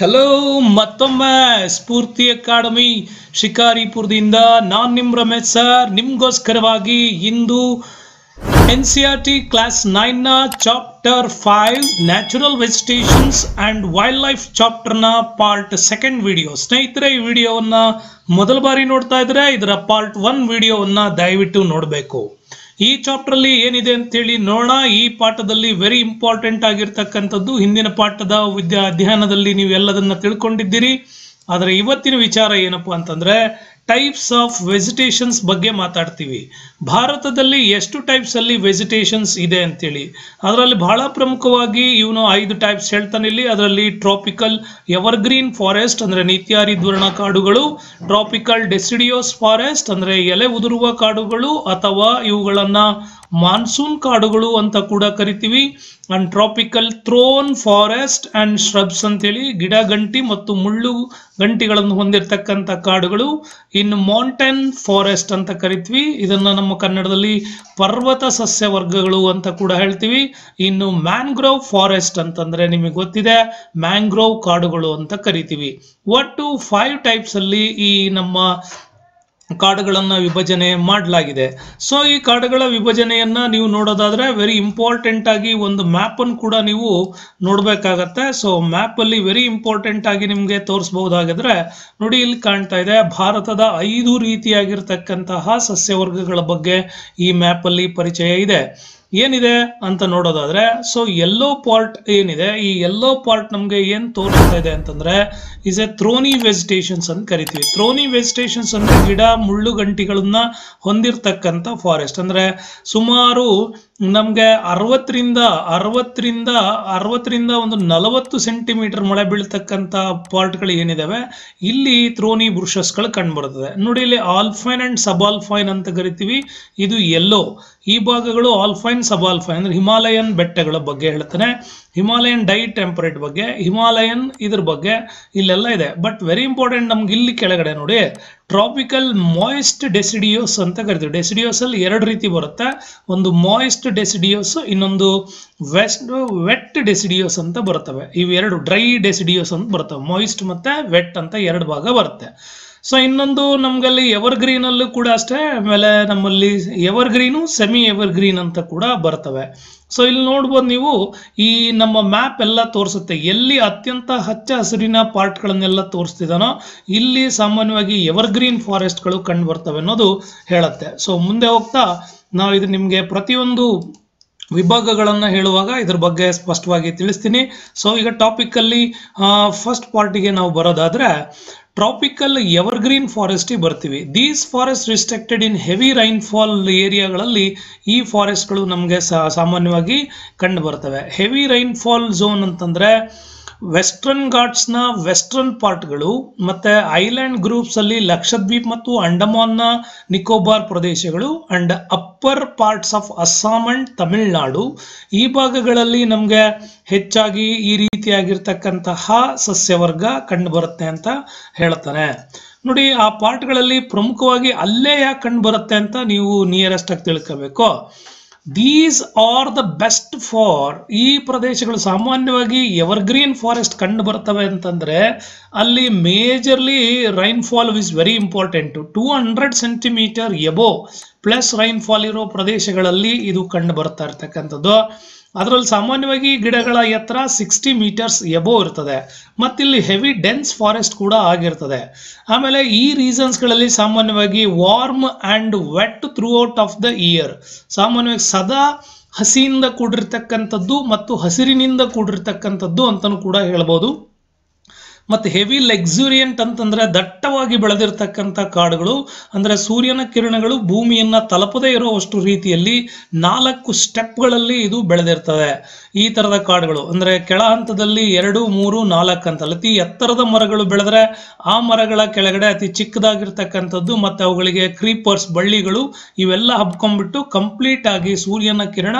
hello ಮತ್ತೊಮ್ಮೆ ಸ್ಫೂರ್ತಿ academy ಶಿಕಾರಿಪುರದಿಂದ ನಾನು ನಿಮ್ಮ ರಮೇಶ್ ಸರ್ ನಿಮ್ಗೋಸ್ಕರವಾಗಿ ಇಂದು N C R T class ನೈನ್ನ chapter five natural vegetations and wild life ಚಾಪ್ಟರ್ನ ಪಾರ್ಟ್ ಸೆಕೆಂಡ್ ವಿಡಿಯೋ ಸ್ನೇಹಿತರೆ ಈ ವಿಡಿಯೋವನ್ನು ಮೊದಲ ಬಾರಿ ನೋಡ್ತಾ ಇದ್ರೆ ಇದರ ಪಾರ್ಟ್ ಒನ್ ವಿಡಿಯೋವನ್ನು ದಯವಿಟ್ಟು ನೋಡಬೇಕು ಈ ಚಾಪ್ಟರ್ ಅಲ್ಲಿ ಏನಿದೆ ಅಂತೇಳಿ ನೋಡೋಣ ಈ ಪಾಠದಲ್ಲಿ ವೆರಿ ಇಂಪಾರ್ಟೆಂಟ್ ಆಗಿರ್ತಕ್ಕಂಥದ್ದು ಹಿಂದಿನ ಪಾಠದ ವಿದ್ಯಾ ಅಧ್ಯಯನದಲ್ಲಿ ನೀವು ಎಲ್ಲದನ್ನ ತಿಳ್ಕೊಂಡಿದ್ದೀರಿ ಆದರೆ ಇವತ್ತಿನ ವಿಚಾರ ಏನಪ್ಪಾ ಅಂತಂದ್ರೆ ಟೈಪ್ಸ್ ಆಫ್ ವೆಜಿಟೇಷನ್ಸ್ ಬಗ್ಗೆ ಮಾತಾಡ್ತೀವಿ ಭಾರತದಲ್ಲಿ ಎಷ್ಟು ಟೈಪ್ಸ್ ಅಲ್ಲಿ ವೆಜಿಟೇಷನ್ಸ್ ಇದೆ ಅಂತೇಳಿ ಅದರಲ್ಲಿ ಬಹಳ ಪ್ರಮುಖವಾಗಿ ಇವನು ಐದು ಟೈಪ್ಸ್ ಹೇಳ್ತಾನೆ ಇಲ್ಲಿ ಅದರಲ್ಲಿ ಟ್ರಾಪಿಕಲ್ ಎವರ್ಗ್ರೀನ್ ಫಾರೆಸ್ಟ್ ಅಂದ್ರೆ ನಿತ್ಯಾರಿದ್ವರ್ಣ ಕಾಡುಗಳು ಟ್ರಾಪಿಕಲ್ ಡೆಸಿಡಿಯೋಸ್ ಫಾರೆಸ್ಟ್ ಅಂದ್ರೆ ಎಲೆ ಉದುರುವ ಕಾಡುಗಳು ಅಥವಾ ಇವುಗಳನ್ನು ಮಾನ್ಸೂನ್ ಕಾಡುಗಳು ಅಂತ ಕೂಡ ಕರಿತೀವಿ and tropical thorn forest and shrubs ಅಂತೇಳಿ ಗಿಡ ಗಂಟಿ ಮತ್ತು ಮುಳ್ಳು ಗಂಟಿಗಳನ್ನು ಹೊಂದಿರತಕ್ಕಂಥ ಕಾಡುಗಳು ಇನ್ನು ಮೌಂಟೇನ್ ಫಾರೆಸ್ಟ್ ಅಂತ ಕರಿತೀವಿ ಇದನ್ನು ನಮ್ಮ ಕನ್ನಡದಲ್ಲಿ ಪರ್ವತ ಸಸ್ಯ ವರ್ಗಗಳು ಅಂತ ಕೂಡ ಹೇಳ್ತೀವಿ ಇನ್ನು ಮ್ಯಾಂಗ್ರೋವ್ ಫಾರೆಸ್ಟ್ ಅಂತಂದ್ರೆ ನಿಮಗೆ ಗೊತ್ತಿದೆ ಮ್ಯಾಂಗ್ರೋವ್ ಕಾಡುಗಳು ಅಂತ ಕರಿತೀವಿ ಒಟ್ಟು ಫೈವ್ ಟೈಪ್ಸ್ ಅಲ್ಲಿ ಈ ನಮ್ಮ ಕಾರ್ಡ್ಗಳನ್ನು ವಿಭಜನೆ ಮಾಡಲಾಗಿದೆ ಸೊ ಈ ಕಾರ್ಡ್ಗಳ ವಿಭಜನೆಯನ್ನು ನೀವು ನೋಡೋದಾದರೆ ವೆರಿ ಇಂಪಾರ್ಟೆಂಟ್ ಆಗಿ ಒಂದು ಮ್ಯಾಪನ್ನು ಕೂಡ ನೀವು ನೋಡಬೇಕಾಗತ್ತೆ ಸೊ ಮ್ಯಾಪಲ್ಲಿ ವೆರಿ ಇಂಪಾರ್ಟೆಂಟ್ ಆಗಿ ನಿಮಗೆ ತೋರಿಸಬಹುದಾಗಿದ್ರೆ ನೋಡಿ ಇಲ್ಲಿ ಕಾಣ್ತಾ ಇದೆ ಭಾರತದ ಐದು ರೀತಿಯಾಗಿರ್ತಕ್ಕಂತಹ ಸಸ್ಯವರ್ಗಗಳ ಬಗ್ಗೆ ಈ ಮ್ಯಾಪಲ್ಲಿ ಪರಿಚಯ ಇದೆ ಏನಿದೆ ಅಂತ ನೋಡೋದಾದ್ರೆ ಸೊ ಎಲ್ಲೋ ಪಾರ್ಟ್ ಏನಿದೆ ಈ ಎಲ್ಲೋ ಪಾರ್ಟ್ ನಮಗೆ ಏನು ತೋರಿಸ್ತಾ ಇದೆ ಅಂತಂದ್ರೆ ಇಸ್ ಎ ಥ್ರೋನಿ ವೆಜಿಟೇಷನ್ಸ್ ಅಂತ ಕರಿತೀವಿ ಥ್ರೋನಿ ವೆಜಿಟೇಷನ್ಸ್ ಅಂದ್ರೆ ಗಿಡ ಮುಳ್ಳು ಗಂಟಿಗಳನ್ನ ಹೊಂದಿರತಕ್ಕಂಥ ಫಾರೆಸ್ಟ್ ಅಂದ್ರೆ ಸುಮಾರು ನಮ್ಗೆ ಅರವತ್ತರಿಂದ ಅರವತ್ತರಿಂದ ಅರವತ್ತರಿಂದ ಒಂದು ನಲವತ್ತು ಸೆಂಟಿಮೀಟರ್ ಮಳೆ ಬೀಳ್ತಕ್ಕಂಥ ಪಾರ್ಟ್ಗಳು ಏನಿದಾವೆ ಇಲ್ಲಿ ಥ್ರೋನಿ ಬ್ರುಷಸ್ಗಳು ಬರ್ತದೆ ನೋಡಿ ಇಲ್ಲಿ ಆಲ್ಫೈನ್ ಅಂಡ್ ಸಬಾಲ್ಫೈನ್ ಅಂತ ಕರಿತೀವಿ ಇದು ಎಲ್ಲೋ ಈ ಭಾಗಗಳು ಆಲ್ಫೈನ್ ಸಬಾಲ್ಫೈನ್ ಅಂದ್ರೆ ಹಿಮಾಲಯನ್ ಬೆಟ್ಟಗಳ ಬಗ್ಗೆ ಹೇಳ್ತಾನೆ ಹಿಮಾಲಯನ್ ಡೈ ಟೆಂಪರೇಟ್ ಬಗ್ಗೆ ಹಿಮಾಲಯನ್ ಇದ್ರ ಬಗ್ಗೆ ಇಲ್ಲೆಲ್ಲ ಇದೆ ಬಟ್ ವೆರಿ ಇಂಪಾರ್ಟೆಂಟ್ ನಮ್ಗೆ ಇಲ್ಲಿ ಕೆಳಗಡೆ ನೋಡಿ ಟ್ರಾಪಿಕಲ್ ಮಾಯಿಸ್ಟ್ ಡೆಸಿಡಿಯೋಸ್ ಅಂತ ಕರಿತೀವಿ ಡೆಸಿಡಿಯೋಸ್ ಅಲ್ಲಿ ಎರಡು ರೀತಿ ಬರುತ್ತೆ ಒಂದು ಮಾಯಿಸ್ಟ್ ಡೆಸಿಡಿಯೋಸ್ ಇನ್ನೊಂದು ವೆಸ್ಟ್ ವೆಟ್ ಡೆಸಿಡಿಯೋಸ್ ಅಂತ ಬರ್ತವೆ ಇವೆರಡು ಡ್ರೈ ಡೆಸಿಡಿಯೋಸ್ ಅಂತ ಬರ್ತವೆ ಮಾಯಿಸ್ಟ್ ಮತ್ತೆ ವೆಟ್ ಅಂತ ಎರಡು ಭಾಗ ಬರುತ್ತೆ ಸೊ ಇನ್ನೊಂದು ನಮಗಲ್ಲಿ ಎವರ್ ಅಲ್ಲೂ ಕೂಡ ಅಷ್ಟೇ ಆಮೇಲೆ ನಮ್ಮಲ್ಲಿ ಎವರ್ಗ್ರೀನು ಸೆಮಿ ಎವರ್ಗ್ರೀನ್ ಅಂತ ಕೂಡ ಬರ್ತವೆ ಸೊ ಇಲ್ಲಿ ನೋಡ್ಬೋದು ನೀವು ಈ ನಮ್ಮ ಮ್ಯಾಪ್ ಎಲ್ಲ ತೋರಿಸುತ್ತೆ ಎಲ್ಲಿ ಅತ್ಯಂತ ಹಚ್ಚ ಹಸಿರಿನ ಪಾರ್ಟ್ಗಳನ್ನೆಲ್ಲ ತೋರಿಸ್ತಿದ್ದಾನೋ ಇಲ್ಲಿ ಸಾಮಾನ್ಯವಾಗಿ ಎವರ್ಗ್ರೀನ್ ಫಾರೆಸ್ಟ್ಗಳು ಕಂಡು ಬರ್ತವೆ ಅನ್ನೋದು ಹೇಳುತ್ತೆ ಸೊ ಮುಂದೆ ಹೋಗ್ತಾ ನಾವು ಇದು ನಿಮಗೆ ಪ್ರತಿಯೊಂದು ವಿಭಾಗಗಳನ್ನು ಹೇಳುವಾಗ ಇದ್ರ ಬಗ್ಗೆ ಸ್ಪಷ್ಟವಾಗಿ ತಿಳಿಸ್ತೀನಿ ಸೊ ಈಗ ಟಾಪಿಕಲ್ಲಿ ಅಲ್ಲಿ ಫಸ್ಟ್ ಪಾರ್ಟಿಗೆ ನಾವು ಬರೋದಾದ್ರೆ ಟ್ರಾಪಿಕಲ್ ಎವರ್ಗ್ರೀನ್ ಫಾರೆಸ್ಟಿಗೆ ಬರ್ತೀವಿ these forest restricted in heavy rainfall ಏರಿಯಾಗಳಲ್ಲಿ ಈ ಫಾರೆಸ್ಟ್ಗಳು ನಮಗೆ ಸಾಮಾನ್ಯವಾಗಿ ಕಂಡು ಬರ್ತವೆ ಹೆವಿ ರೈನ್ಫಾಲ್ ಝೋನ್ ಅಂತಂದರೆ ವೆಸ್ಟರ್ನ್ ಘಾಟ್ಸ್ನ ವೆಸ್ಟರ್ನ್ ಪಾರ್ಟ್ಗಳು ಮತ್ತೆ ಐಲ್ಯಾಂಡ್ ಗ್ರೂಪ್ಸ್ ಅಲ್ಲಿ ಲಕ್ಷದ್ವೀಪ್ ಮತ್ತು ಅಂಡಮಾನ್ನ ನಿಕೋಬಾರ್ ಪ್ರದೇಶಗಳು and upper parts of Assam and Tamil Nadu ಈ ಭಾಗಗಳಲ್ಲಿ ನಮಗೆ ಹೆಚ್ಚಾಗಿ ಈ ರೀತಿಯಾಗಿರ್ತಕ್ಕಂತಹ ಸಸ್ಯವರ್ಗ ಕಂಡು ಬರುತ್ತೆ ಅಂತ ಹೇಳ್ತಾರೆ ನೋಡಿ ಆ ಪಾರ್ಟ್ಗಳಲ್ಲಿ ಪ್ರಮುಖವಾಗಿ ಅಲ್ಲೇ ಯಾಕೆ ಕಂಡು ಬರುತ್ತೆ ಅಂತ ನೀವು ನಿಯರೆಸ್ಟ್ ಆಗಿ ತಿಳ್ಕೋಬೇಕು these are the best for ಈ ಪ್ರದೇಶಗಳು ಸಾಮಾನ್ಯವಾಗಿ ಎವರ್ಗ್ರೀನ್ ಫಾರೆಸ್ಟ್ ಕಂಡು ಬರ್ತವೆ ಅಂತಂದರೆ ಅಲ್ಲಿ majorly rainfall is very important two hundred centimetre above plus rainfall ಇರೋ ಪ್ರದೇಶಗಳಲ್ಲಿ ಇದು ಕಂಡು ಬರ್ತಾ ಇರ್ತಕ್ಕಂಥದ್ದು ಅದರಲ್ಲಿ ಸಾಮಾನ್ಯವಾಗಿ ಗಿಡಗಳ ಎತ್ತರ ಸಿಕ್ಸ್ಟಿ ಮೀಟರ್ಸ್ ಎಬೋ ಇರ್ತದೆ ಮತ್ತಿಲ್ಲಿ ಹೆವಿ ಡೆನ್ಸ್ ಫಾರೆಸ್ಟ್ ಕೂಡ ಆಗಿರ್ತದೆ ಆಮೇಲೆ ಈ ರೀಸನ್ಸ್ಗಳಲ್ಲಿ ಸಾಮಾನ್ಯವಾಗಿ warm and wet throughout of the year ಸಾಮಾನ್ಯವಾಗಿ ಸದಾ ಹಸಿಯಿಂದ ಕೂಡಿರ್ತಕ್ಕಂಥದ್ದು ಮತ್ತು ಹಸಿರಿನಿಂದ ಕೂಡಿರ್ತಕ್ಕಂಥದ್ದು ಅಂತಲೂ ಕೂಡ ಹೇಳ್ಬೋದು ಮತ್ತು ಹೆವಿ ಲೆಕ್ಸೂರಿಯಂಟ್ ಅಂತಂದ್ರೆ ದಟ್ಟವಾಗಿ ಬೆಳೆದಿರ್ತಕ್ಕಂಥ ಕಾಡುಗಳು ಅಂದರೆ ಸೂರ್ಯನ ಕಿರಣಗಳು ಭೂಮಿಯನ್ನು ತಲುಪದೇ ಇರುವಷ್ಟು ರೀತಿಯಲ್ಲಿ ನಾಲ್ಕು ಸ್ಟೆಪ್ಗಳಲ್ಲಿ ಇದು ಬೆಳೆದಿರ್ತದೆ ಈ ಥರದ ಕಾಡುಗಳು ಅಂದರೆ ಕೆಳ ಹಂತದಲ್ಲಿ ಎರಡು ಮೂರು ನಾಲ್ಕು ಅಂತ ಅತಿ ಎತ್ತರದ ಮರಗಳು ಬೆಳೆದ್ರೆ ಆ ಮರಗಳ ಕೆಳಗಡೆ ಅತಿ ಚಿಕ್ಕದಾಗಿರ್ತಕ್ಕಂಥದ್ದು ಮತ್ತು ಅವುಗಳಿಗೆ ಕ್ರೀಪರ್ಸ್ ಬಳ್ಳಿಗಳು ಇವೆಲ್ಲ ಹಬ್ಕೊಂಡ್ಬಿಟ್ಟು ಕಂಪ್ಲೀಟ್ ಆಗಿ ಸೂರ್ಯನ ಕಿರಣ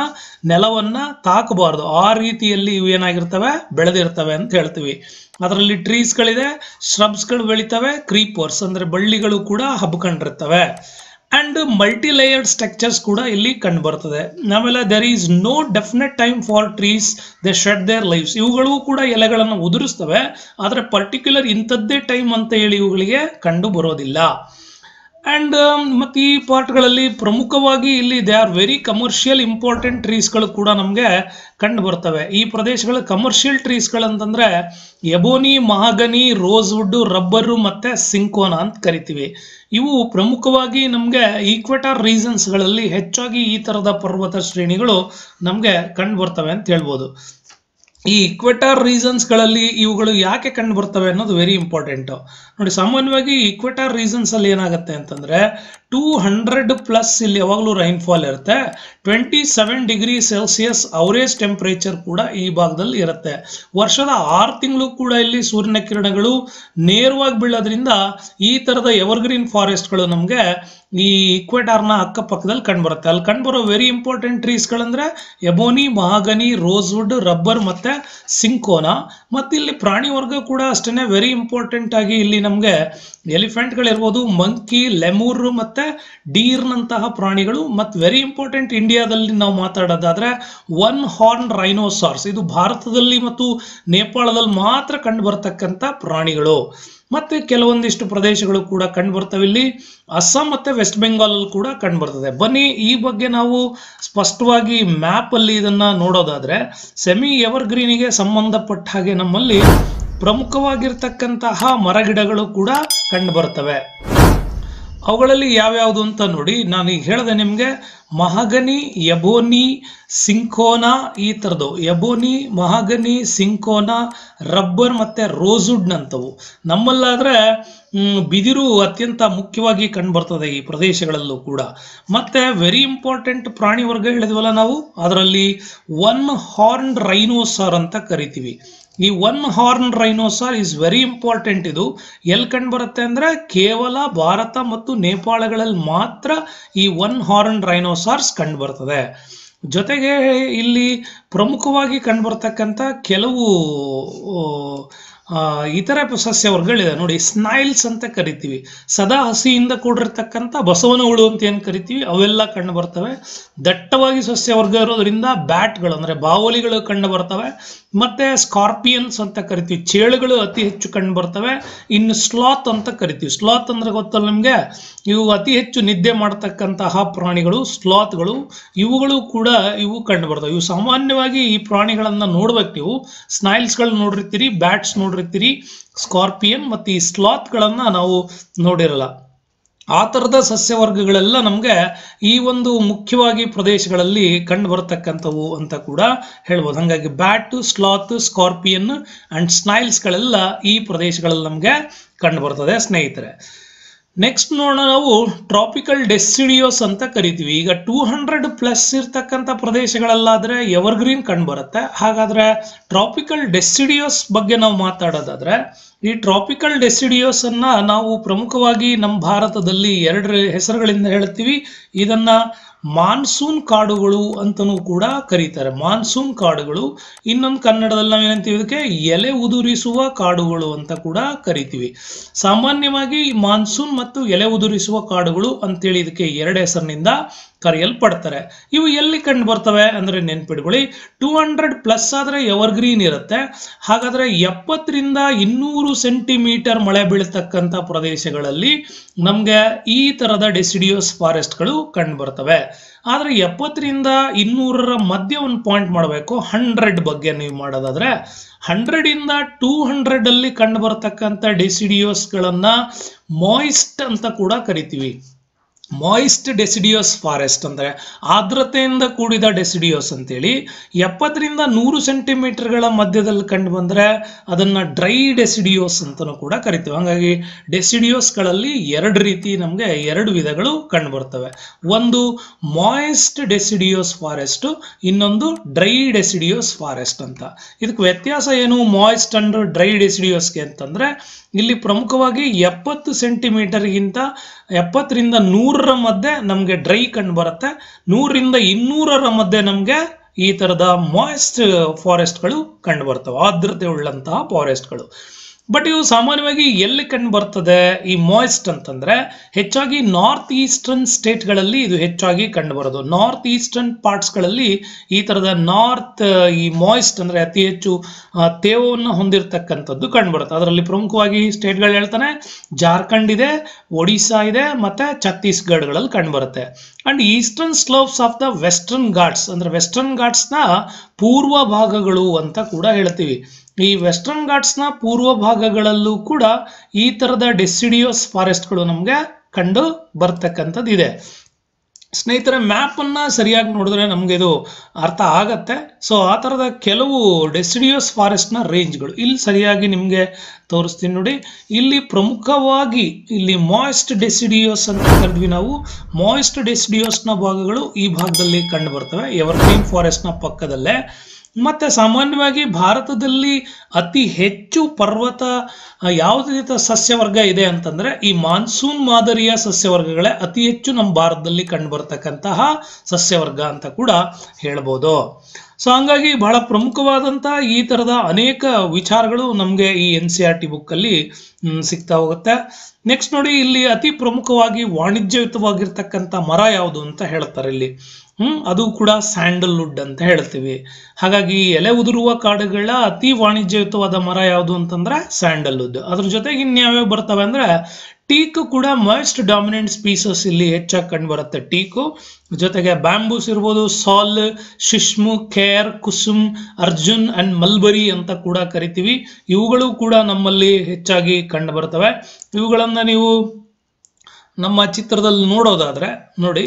ನೆಲವನ್ನು ತಾಕಬಾರದು ಆ ರೀತಿಯಲ್ಲಿ ಇವು ಏನಾಗಿರ್ತವೆ ಬೆಳೆದಿರ್ತವೆ ಅಂತ ಹೇಳ್ತೀವಿ ಅದರಲ್ಲಿ ಟ್ರೀಸ್ಗಳಿದೆ ಶ್ರಬ್ಸ್ಗಳು ಬೆಳಿತವೆ ಕ್ರೀಪರ್ಸ್ ಅಂದರೆ ಬಳ್ಳಿಗಳು ಕೂಡ ಹಬ್ಕೊಂಡಿರ್ತವೆ ಅಂಡ್ ಮಲ್ಟಿ ಲೇಯರ್ಡ್ ಸ್ಟ್ರಕ್ಚರ್ಸ್ ಕೂಡ ಇಲ್ಲಿ ಕಂಡು ಬರ್ತದೆ ನಾವೆಲ್ಲ there is no definite time for trees they shed their lives ಇವುಗಳು ಕೂಡ ಎಲೆಗಳನ್ನು ಉದುರಿಸ್ತವೆ ಆದರೆ ಪರ್ಟಿಕ್ಯುಲರ್ ಇಂಥದ್ದೇ ಟೈಮ್ ಅಂತ ಹೇಳಿ ಇವುಗಳಿಗೆ ಕಂಡು ಬರೋದಿಲ್ಲ ಆ್ಯಂಡ್ um, ಮತ್ತು ಈ ಪಾರ್ಟ್ಗಳಲ್ಲಿ ಪ್ರಮುಖವಾಗಿ ಇಲ್ಲಿ they are very commercial important ಟ್ರೀಸ್ಗಳು ಕೂಡ ನಮಗೆ ಕಂಡು ಬರ್ತವೆ ಈ ಪ್ರದೇಶಗಳ ಕಮರ್ಷಿಯಲ್ ಟ್ರೀಸ್ಗಳಂತಂದರೆ ಎಬೋನಿ ಮಹಾಗನಿ ರೋಸ್ವುಡ್ಡು ರಬ್ಬರು ಮತ್ತು ಸಿಂಕೋನಾ ಅಂತ ಕರಿತೀವಿ ಇವು ಪ್ರಮುಖವಾಗಿ ನಮಗೆ ಈಕ್ವೆಟರ್ ರೀಸನ್ಸ್ಗಳಲ್ಲಿ ಹೆಚ್ಚಾಗಿ ಈ ಥರದ ಪರ್ವತ ಶ್ರೇಣಿಗಳು ನಮಗೆ ಕಂಡು ಬರ್ತವೆ ಅಂತ ಹೇಳ್ಬೋದು ಈ ಇಕ್ವೆಟಾರ್ ರೀಸನ್ಸ್ಗಳಲ್ಲಿ ಇವುಗಳು ಯಾಕೆ ಕಂಡು ಬರ್ತವೆ ಅನ್ನೋದು ವೆರಿ ಇಂಪಾರ್ಟೆಂಟು ನೋಡಿ ಸಾಮಾನ್ಯವಾಗಿ ಇಕ್ವೆಟಾರ್ ಅಲ್ಲಿ ಏನಾಗುತ್ತೆ ಅಂತಂದರೆ ಟೂ ಹಂಡ್ರೆಡ್ ಪ್ಲಸ್ ಇಲ್ಲಿ ಯಾವಾಗಲೂ ರೈನ್ಫಾಲ್ ಇರುತ್ತೆ twenty seven degree Celsius average temperature ಕೂಡ ಈ ಭಾಗದಲ್ಲಿ ಇರುತ್ತೆ ವರ್ಷದ ಆರು ತಿಂಗಳು ಕೂಡ ಇಲ್ಲಿ ಸೂರ್ಯನ ಕಿರಣಗಳು ನೇರವಾಗಿ ಬೀಳೋದ್ರಿಂದ ಈ ಥರದ ಎವರ್ಗ್ರೀನ್ ಫಾರೆಸ್ಟ್ಗಳು ನಮಗೆ ಈ ಇಕ್ವೆಟಾರ್ನ ಅಕ್ಕಪಕ್ಕದಲ್ಲಿ ಕಂಡುಬರುತ್ತೆ ಅಲ್ಲಿ ಕಂಡುಬರೋ ವೆರಿ ಇಂಪಾರ್ಟೆಂಟ್ ಟ್ರೀಸ್ಗಳಂದರೆ ಎಬೋನಿ ಮಹಾಗನಿ ರೋಸ್ವುಡ್ ರಬ್ಬರ್ ಮತ್ತು ಸಿಂಕೋನಾ ಮತ್ತು ಇಲ್ಲಿ ಪ್ರಾಣಿ ವರ್ಗ ಕೂಡ ಅಷ್ಟೇ ವೆರಿ ಇಂಪಾರ್ಟೆಂಟ್ ಆಗಿ ಇಲ್ಲಿ ನಮಗೆ ಎಲಿಫೆಂಟ್ಗಳಿರ್ಬೋದು ಮಂಕಿ ಲೆಮೂರ್ ಮತ್ತು ಮತ್ತೆ ಡೀರ್ನಂತಹ ಪ್ರಾಣಿಗಳು ಮತ್ತು ವೆರಿ ಇಂಪಾರ್ಟೆಂಟ್ ಇಂಡಿಯಾದಲ್ಲಿ ನಾವು ಮಾತಾಡೋದಾದ್ರೆ ಒನ್ ಹಾರ್ನ್ ರೈನೋಸಾರ್ಸ್ ಇದು ಭಾರತದಲ್ಲಿ ಮತ್ತು ನೇಪಾಳದಲ್ಲಿ ಮಾತ್ರ ಕಂಡು ಬರ್ತಕ್ಕಂಥ ಪ್ರಾಣಿಗಳು ಮತ್ತೆ ಕೆಲವೊಂದಿಷ್ಟು ಪ್ರದೇಶಗಳು ಕೂಡ ಕಂಡು ಬರ್ತವೆ ಇಲ್ಲಿ ಅಸ್ಸಾಂ ಮತ್ತು ವೆಸ್ಟ್ ಅಲ್ಲಿ ಕೂಡ ಕಂಡು ಬರ್ತದೆ ಬನ್ನಿ ಈ ಬಗ್ಗೆ ನಾವು ಸ್ಪಷ್ಟವಾಗಿ ಮ್ಯಾಪ್ ಅಲ್ಲಿ ಇದನ್ನ ನೋಡೋದಾದ್ರೆ ಸೆಮಿ ಎವರ್ ಸಂಬಂಧಪಟ್ಟ ಹಾಗೆ ನಮ್ಮಲ್ಲಿ ಪ್ರಮುಖವಾಗಿರ್ತಕ್ಕಂತಹ ಮರಗಿಡಗಳು ಕೂಡ ಕಂಡು ಬರ್ತವೆ ಅವುಗಳಲ್ಲಿ ಯಾವ್ಯಾವುದು ಅಂತ ನೋಡಿ ನಾನು ಈಗ ಹೇಳಿದೆ ನಿಮಗೆ ಮಹಗನಿ ಯಬೋನಿ ಸಿಂಕೋನಾ ಈ ಥರದ್ದು ಯಬೋನಿ ಮಹಗನಿ ಸಿಂಕೋನಾ ರಬ್ಬರ್ ಮತ್ತು ಅಂತವು ನಮ್ಮಲ್ಲಾದರೆ ಬಿದಿರು ಅತ್ಯಂತ ಮುಖ್ಯವಾಗಿ ಬರ್ತದೆ ಈ ಪ್ರದೇಶಗಳಲ್ಲೂ ಕೂಡ ಮತ್ತು ವೆರಿ ಇಂಪಾರ್ಟೆಂಟ್ ಪ್ರಾಣಿ ವರ್ಗ ಹೇಳಿದ್ವಲ್ಲ ನಾವು ಅದರಲ್ಲಿ ಒನ್ ಹಾರ್ನ್ ರೈನೋಸಾರ್ ಅಂತ ಕರಿತೀವಿ ಈ one horn rhinoceros is very important ಇದು ಎಲ್ಲಿ ಕಂಡು ಬರುತ್ತೆ ಅಂದ್ರೆ ಕೇವಲ ಭಾರತ ಮತ್ತು ನೇಪಾಳಗಳಲ್ಲಿ ಮಾತ್ರ ಈ ಒನ್ ಹಾರ್ನ್ ರೈನೋಸಾರ್ಸ್ ಕಂಡು ಬರ್ತದೆ ಜೊತೆಗೆ ಇಲ್ಲಿ ಪ್ರಮುಖವಾಗಿ ಕಂಡುಬರ್ತಕ್ಕಂಥ ಕೆಲವು ಇತರೆ ಸಸ್ಯವರ್ಗಗಳಿದೆ ನೋಡಿ ಸ್ನೈಲ್ಸ್ ಅಂತ ಕರಿತೀವಿ ಸದಾ ಹಸಿಯಿಂದ ಕೂಡಿರ್ತಕ್ಕಂಥ ಬಸವನ ಹುಳು ಅಂತ ಏನು ಕರಿತೀವಿ ಅವೆಲ್ಲ ಕಂಡು ಬರ್ತವೆ ದಟ್ಟವಾಗಿ ಸಸ್ಯವರ್ಗ ಇರೋದ್ರಿಂದ ಬ್ಯಾಟ್ಗಳು ಅಂದರೆ ಬಾವಲಿಗಳು ಕಂಡು ಬರ್ತವೆ ಮತ್ತು ಸ್ಕಾರ್ಪಿಯನ್ಸ್ ಅಂತ ಕರಿತೀವಿ ಚೇಳುಗಳು ಅತಿ ಹೆಚ್ಚು ಕಂಡು ಬರ್ತವೆ ಇನ್ನು ಸ್ಲಾತ್ ಅಂತ ಕರಿತೀವಿ ಸ್ಲಾತ್ ಅಂದ್ರೆ ಗೊತ್ತಲ್ಲ ನಿಮಗೆ ಇವು ಅತಿ ಹೆಚ್ಚು ನಿದ್ದೆ ಮಾಡ್ತಕ್ಕಂತಹ ಪ್ರಾಣಿಗಳು ಸ್ಲಾತ್ಗಳು ಇವುಗಳು ಕೂಡ ಇವು ಕಂಡು ಬರ್ತವೆ ಇವು ಸಾಮಾನ್ಯವಾಗಿ ಈ ಪ್ರಾಣಿಗಳನ್ನು ನೋಡ್ಬೇಕು ನೀವು ಸ್ನೈಲ್ಸ್ಗಳು ನೋಡಿರ್ತೀರಿ ಬ್ಯಾಟ್ಸ್ ನೋಡಿರಿ ಕರಿತೀರಿ ಸ್ಕಾರ್ಪಿಯನ್ ಮತ್ತು ಈ ಸ್ಲಾತ್ಗಳನ್ನು ನಾವು ನೋಡಿರಲ್ಲ ಆ ಥರದ ಸಸ್ಯವರ್ಗಗಳೆಲ್ಲ ನಮಗೆ ಈ ಒಂದು ಮುಖ್ಯವಾಗಿ ಪ್ರದೇಶಗಳಲ್ಲಿ ಕಂಡು ಬರತಕ್ಕಂಥವು ಅಂತ ಕೂಡ ಹೇಳ್ಬೋದು ಹಾಗಾಗಿ ಬ್ಯಾಟು ಸ್ಲಾತ್ ಸ್ಕಾರ್ಪಿಯನ್ ಅಂಡ್ ಸ್ನೈಲ್ಸ್ಗಳೆಲ್ಲ ಈ ಪ್ರದೇಶಗಳಲ್ಲಿ ನಮಗೆ ಕಂಡು ಬರ್ತದೆ ಸ್ನೇಹಿತರೆ ನೆಕ್ಸ್ಟ್ ನೋಡೋಣ ನಾವು ಟ್ರಾಪಿಕಲ್ ಡೆಸ್ಸಿಡಿಯೋಸ್ ಅಂತ ಕರಿತೀವಿ ಈಗ ಟೂ ಹಂಡ್ರೆಡ್ ಪ್ಲಸ್ ಇರ್ತಕ್ಕಂಥ ಪ್ರದೇಶಗಳಲ್ಲಾದರೆ ಎವರ್ಗ್ರೀನ್ ಕಂಡುಬರುತ್ತೆ ಹಾಗಾದರೆ ಟ್ರಾಪಿಕಲ್ ಡೆಸ್ಸಿಡಿಯೋಸ್ ಬಗ್ಗೆ ನಾವು ಮಾತಾಡೋದಾದರೆ ಈ ಟ್ರಾಪಿಕಲ್ ಡೆಸಿಡಿಯೋಸನ್ನು ನಾವು ಪ್ರಮುಖವಾಗಿ ನಮ್ಮ ಭಾರತದಲ್ಲಿ ಎರಡು ಹೆಸರುಗಳಿಂದ ಹೇಳ್ತೀವಿ ಇದನ್ನು ಮಾನ್ಸೂನ್ ಕಾಡುಗಳು ಅಂತಲೂ ಕೂಡ ಕರೀತಾರೆ ಮಾನ್ಸೂನ್ ಕಾಡುಗಳು ಇನ್ನೊಂದು ಕನ್ನಡದಲ್ಲಿ ನಾವು ಏನಂತೀವಿ ಇದಕ್ಕೆ ಎಲೆ ಉದುರಿಸುವ ಕಾಡುಗಳು ಅಂತ ಕೂಡ ಕರಿತೀವಿ ಸಾಮಾನ್ಯವಾಗಿ ಮಾನ್ಸೂನ್ ಮತ್ತು ಎಲೆ ಉದುರಿಸುವ ಕಾಡುಗಳು ಅಂತೇಳಿ ಇದಕ್ಕೆ ಎರಡು ಹೆಸರಿನಿಂದ ಕರೆಯಲ್ಪಡ್ತಾರೆ ಇವು ಎಲ್ಲಿ ಕಂಡು ಬರ್ತವೆ ಅಂದರೆ ನೆನ್ಪಿಡ್ಕೊಳ್ಳಿ ಟೂ ಹಂಡ್ರೆಡ್ ಪ್ಲಸ್ ಆದರೆ ಎವರ್ಗ್ರೀನ್ ಇರುತ್ತೆ ಹಾಗಾದರೆ ಎಪ್ಪತ್ತರಿಂದ ಇನ್ನೂರು ಸೆಂಟಿಮೀಟರ್ ಮಳೆ ಬೀಳ್ತಕ್ಕಂಥ ಪ್ರದೇಶಗಳಲ್ಲಿ ನಮಗೆ ಈ ಥರದ ಡೆಸಿಡಿಯೋಸ್ ಫಾರೆಸ್ಟ್ಗಳು ಕಂಡು ಬರ್ತವೆ ಆದರೆ ಎಪ್ಪತ್ತರಿಂದ ಇನ್ನೂರರ ಮಧ್ಯ ಒಂದು ಪಾಯಿಂಟ್ ಮಾಡಬೇಕು ಹಂಡ್ರೆಡ್ ಬಗ್ಗೆ ನೀವು ಮಾಡೋದಾದರೆ ಹಂಡ್ರೆಡಿಂದ ಟೂ ಹಂಡ್ರೆಡಲ್ಲಿ ಕಂಡು ಬರ್ತಕ್ಕಂಥ ಡೆಸಿಡಿಯೋಸ್ಗಳನ್ನು ಮಾಯಿಸ್ಟ್ ಅಂತ ಕೂಡ ಕರಿತೀವಿ ಮಾಯಿಸ್ಟ್ ಡೆಸಿಡಿಯೋಸ್ ಫಾರೆಸ್ಟ್ ಅಂದರೆ ಆರ್ದ್ರತೆಯಿಂದ ಕೂಡಿದ ಡೆಸಿಡಿಯೋಸ್ ಅಂತೇಳಿ ಎಪ್ಪತ್ತರಿಂದ ನೂರು ಸೆಂಟಿಮೀಟರ್ಗಳ ಮಧ್ಯದಲ್ಲಿ ಕಂಡು ಬಂದರೆ ಅದನ್ನು ಡ್ರೈ ಡೆಸಿಡಿಯೋಸ್ ಅಂತಲೂ ಕೂಡ ಕರಿತೀವಿ ಹಾಗಾಗಿ ಡೆಸಿಡಿಯೋಸ್ಗಳಲ್ಲಿ ಎರಡು ರೀತಿ ನಮಗೆ ಎರಡು ವಿಧಗಳು ಕಂಡು ಬರ್ತವೆ ಒಂದು ಮಾಯಿಸ್ಟ್ ಡೆಸಿಡಿಯೋಸ್ ಫಾರೆಸ್ಟು ಇನ್ನೊಂದು ಡ್ರೈ ಡೆಸಿಡಿಯೋಸ್ ಫಾರೆಸ್ಟ್ ಅಂತ ಇದಕ್ಕೆ ವ್ಯತ್ಯಾಸ ಏನು ಮಾಯಿಸ್ಟ್ ಅಂಡ್ ಡ್ರೈ ಡೆಸಿಡಿಯೋಸ್ಗೆ ಅಂತಂದರೆ ಇಲ್ಲಿ ಪ್ರಮುಖವಾಗಿ ಎಪ್ಪತ್ತು ಸೆಂಟಿಮೀಟರ್ಗಿಂತ ಎಪ್ಪತ್ತರಿಂದ ನೂರು ನೂರರ ಮಧ್ಯೆ ನಮಗೆ ಡ್ರೈ ಕಂಡು ಬರುತ್ತೆ ನೂರಿಂದ ಇನ್ನೂರರ ಮಧ್ಯೆ ನಮ್ಗೆ ಈ ತರದ ಫಾರೆಸ್ಟ್ ಫಾರೆಸ್ಟ್ಗಳು ಕಂಡು ಬರ್ತವೆ ಆರ್ದ್ರತೆ ಉಳ್ಳಂತಹ ಗಳು ಬಟ್ ಇವು ಸಾಮಾನ್ಯವಾಗಿ ಎಲ್ಲಿ ಕಂಡು ಬರ್ತದೆ ಈ ಮಾಯ್ಸ್ಟ್ ಅಂತಂದ್ರೆ ಹೆಚ್ಚಾಗಿ ನಾರ್ತ್ ಈಸ್ಟರ್ನ್ ಸ್ಟೇಟ್ಗಳಲ್ಲಿ ಇದು ಹೆಚ್ಚಾಗಿ ಕಂಡುಬರೋದು ನಾರ್ತ್ ಈಸ್ಟರ್ನ್ ಪಾರ್ಟ್ಸ್ಗಳಲ್ಲಿ ಈ ತರದ ನಾರ್ತ್ ಈ ಮಾಯ್ಸ್ಟ್ ಅಂದ್ರೆ ಅತಿ ಹೆಚ್ಚು ತೇವವನ್ನು ಹೊಂದಿರತಕ್ಕಂಥದ್ದು ಕಂಡುಬರುತ್ತೆ ಅದರಲ್ಲಿ ಪ್ರಮುಖವಾಗಿ ಸ್ಟೇಟ್ಗಳು ಹೇಳ್ತಾನೆ ಜಾರ್ಖಂಡ್ ಇದೆ ಒಡಿಶಾ ಇದೆ ಮತ್ತೆ ಛತ್ತೀಸ್ಗಢಗಳಲ್ಲಿ ಕಂಡುಬರುತ್ತೆ and and eastern slopes of the Western Ghats ಅಂದ್ರೆ ವೆಸ್ಟರ್ನ್ ಘಾಟ್ಸ್ನ ಪೂರ್ವ ಭಾಗಗಳು ಅಂತ ಕೂಡ ಹೇಳ್ತೀವಿ ಈ ವೆಸ್ಟರ್ನ್ ನ ಪೂರ್ವ ಭಾಗಗಳಲ್ಲೂ ಕೂಡ ಈ ಥರದ ಡೆಸಿಡಿಯೋಸ್ ಫಾರೆಸ್ಟ್ಗಳು ನಮಗೆ ಕಂಡು ಇದೆ ಸ್ನೇಹಿತರೆ ಮ್ಯಾಪನ್ನು ಸರಿಯಾಗಿ ನೋಡಿದ್ರೆ ನಮಗೆ ಇದು ಅರ್ಥ ಆಗತ್ತೆ ಸೊ ಆ ಥರದ ಕೆಲವು ಡೆಸಿಡಿಯೋಸ್ ಫಾರೆಸ್ಟ್ನ ರೇಂಜ್ಗಳು ಇಲ್ಲಿ ಸರಿಯಾಗಿ ನಿಮಗೆ ತೋರಿಸ್ತೀನಿ ನೋಡಿ ಇಲ್ಲಿ ಪ್ರಮುಖವಾಗಿ ಇಲ್ಲಿ ಮಾಯಿಸ್ಟ್ ಡೆಸಿಡಿಯೋಸ್ ಅಂತ ಕರೆದ್ವಿ ನಾವು ಮಾಯಿಸ್ಟ್ ಡೆಸಿಡಿಯೋಸ್ನ ಭಾಗಗಳು ಈ ಭಾಗದಲ್ಲಿ ಕಂಡು ಬರ್ತವೆ ಎವರ್ಗ್ರೀನ್ ಫಾರೆಸ್ಟ್ನ ಪಕ್ಕದಲ್ಲೇ ಮತ್ತೆ ಸಾಮಾನ್ಯವಾಗಿ ಭಾರತದಲ್ಲಿ ಅತಿ ಹೆಚ್ಚು ಪರ್ವತ ಯಾವುದೇ ಸಸ್ಯವರ್ಗ ಇದೆ ಅಂತಂದ್ರೆ ಈ ಮಾನ್ಸೂನ್ ಮಾದರಿಯ ಸಸ್ಯವರ್ಗಗಳೇ ಅತಿ ಹೆಚ್ಚು ನಮ್ಮ ಭಾರತದಲ್ಲಿ ಕಂಡು ಬರ್ತಕ್ಕಂತಹ ಸಸ್ಯವರ್ಗ ಅಂತ ಕೂಡ ಹೇಳ್ಬೋದು ಸೊ ಹಂಗಾಗಿ ಬಹಳ ಪ್ರಮುಖವಾದಂತಹ ಈ ತರದ ಅನೇಕ ವಿಚಾರಗಳು ನಮಗೆ ಈ N C R T book ಅಲ್ಲಿ ಸಿಗ್ತಾ ಹೋಗುತ್ತೆ ನೆಕ್ಸ್ಟ್ ನೋಡಿ ಇಲ್ಲಿ ಅತಿ ಪ್ರಮುಖವಾಗಿ ವಾಣಿಜ್ಯಯುತವಾಗಿರ್ತಕ್ಕಂಥ ಮರ ಯಾವುದು ಅಂತ ಹೇಳ್ತಾರೆ ಇಲ್ಲಿ ಹ್ಮ್ ಅದು ಕೂಡ ಸ್ಯಾಂಡಲ್ವುಡ್ ಅಂತ ಹೇಳ್ತೀವಿ ಹಾಗಾಗಿ ಎಲೆ ಉದುರುವ ಕಾಡುಗಳ ಅತಿ ವಾಣಿಜ್ಯಯುತವಾದ ಮರ ಯಾವುದು ಅಂತಂದ್ರೆ ಸ್ಯಾಂಡಲ್ವುಡ್ ಅದ್ರ ಜೊತೆಗೆ ಇನ್ಯಾವ್ಯಾವ ಬರ್ತವೆ ಅಂದ್ರೆ ಟೀಕು ಕೂಡ ಮೋಸ್ಟ್ ಡಾಮಿನೆಂಟ್ ಸ್ಪೀಸಸ್ ಇಲ್ಲಿ ಹೆಚ್ಚಾಗಿ ಕಂಡು ಬರುತ್ತೆ ಟೀಕು ಜೊತೆಗೆ ಬ್ಯಾಂಬೂಸ್ ಇರ್ಬೋದು ಸಾಲ್ ಶಿಶ್ಮು ಕೇರ್ ಕುಸುಮ್ ಅರ್ಜುನ್ ಅಂಡ್ ಮಲ್ಬರಿ ಅಂತ ಕೂಡ ಕರಿತೀವಿ ಇವುಗಳು ಕೂಡ ನಮ್ಮಲ್ಲಿ ಹೆಚ್ಚಾಗಿ ಕಂಡು ಬರ್ತವೆ ಇವುಗಳನ್ನ ನೀವು ನಮ್ಮ ಚಿತ್ರದಲ್ಲಿ ನೋಡೋದಾದ್ರೆ ನೋಡಿ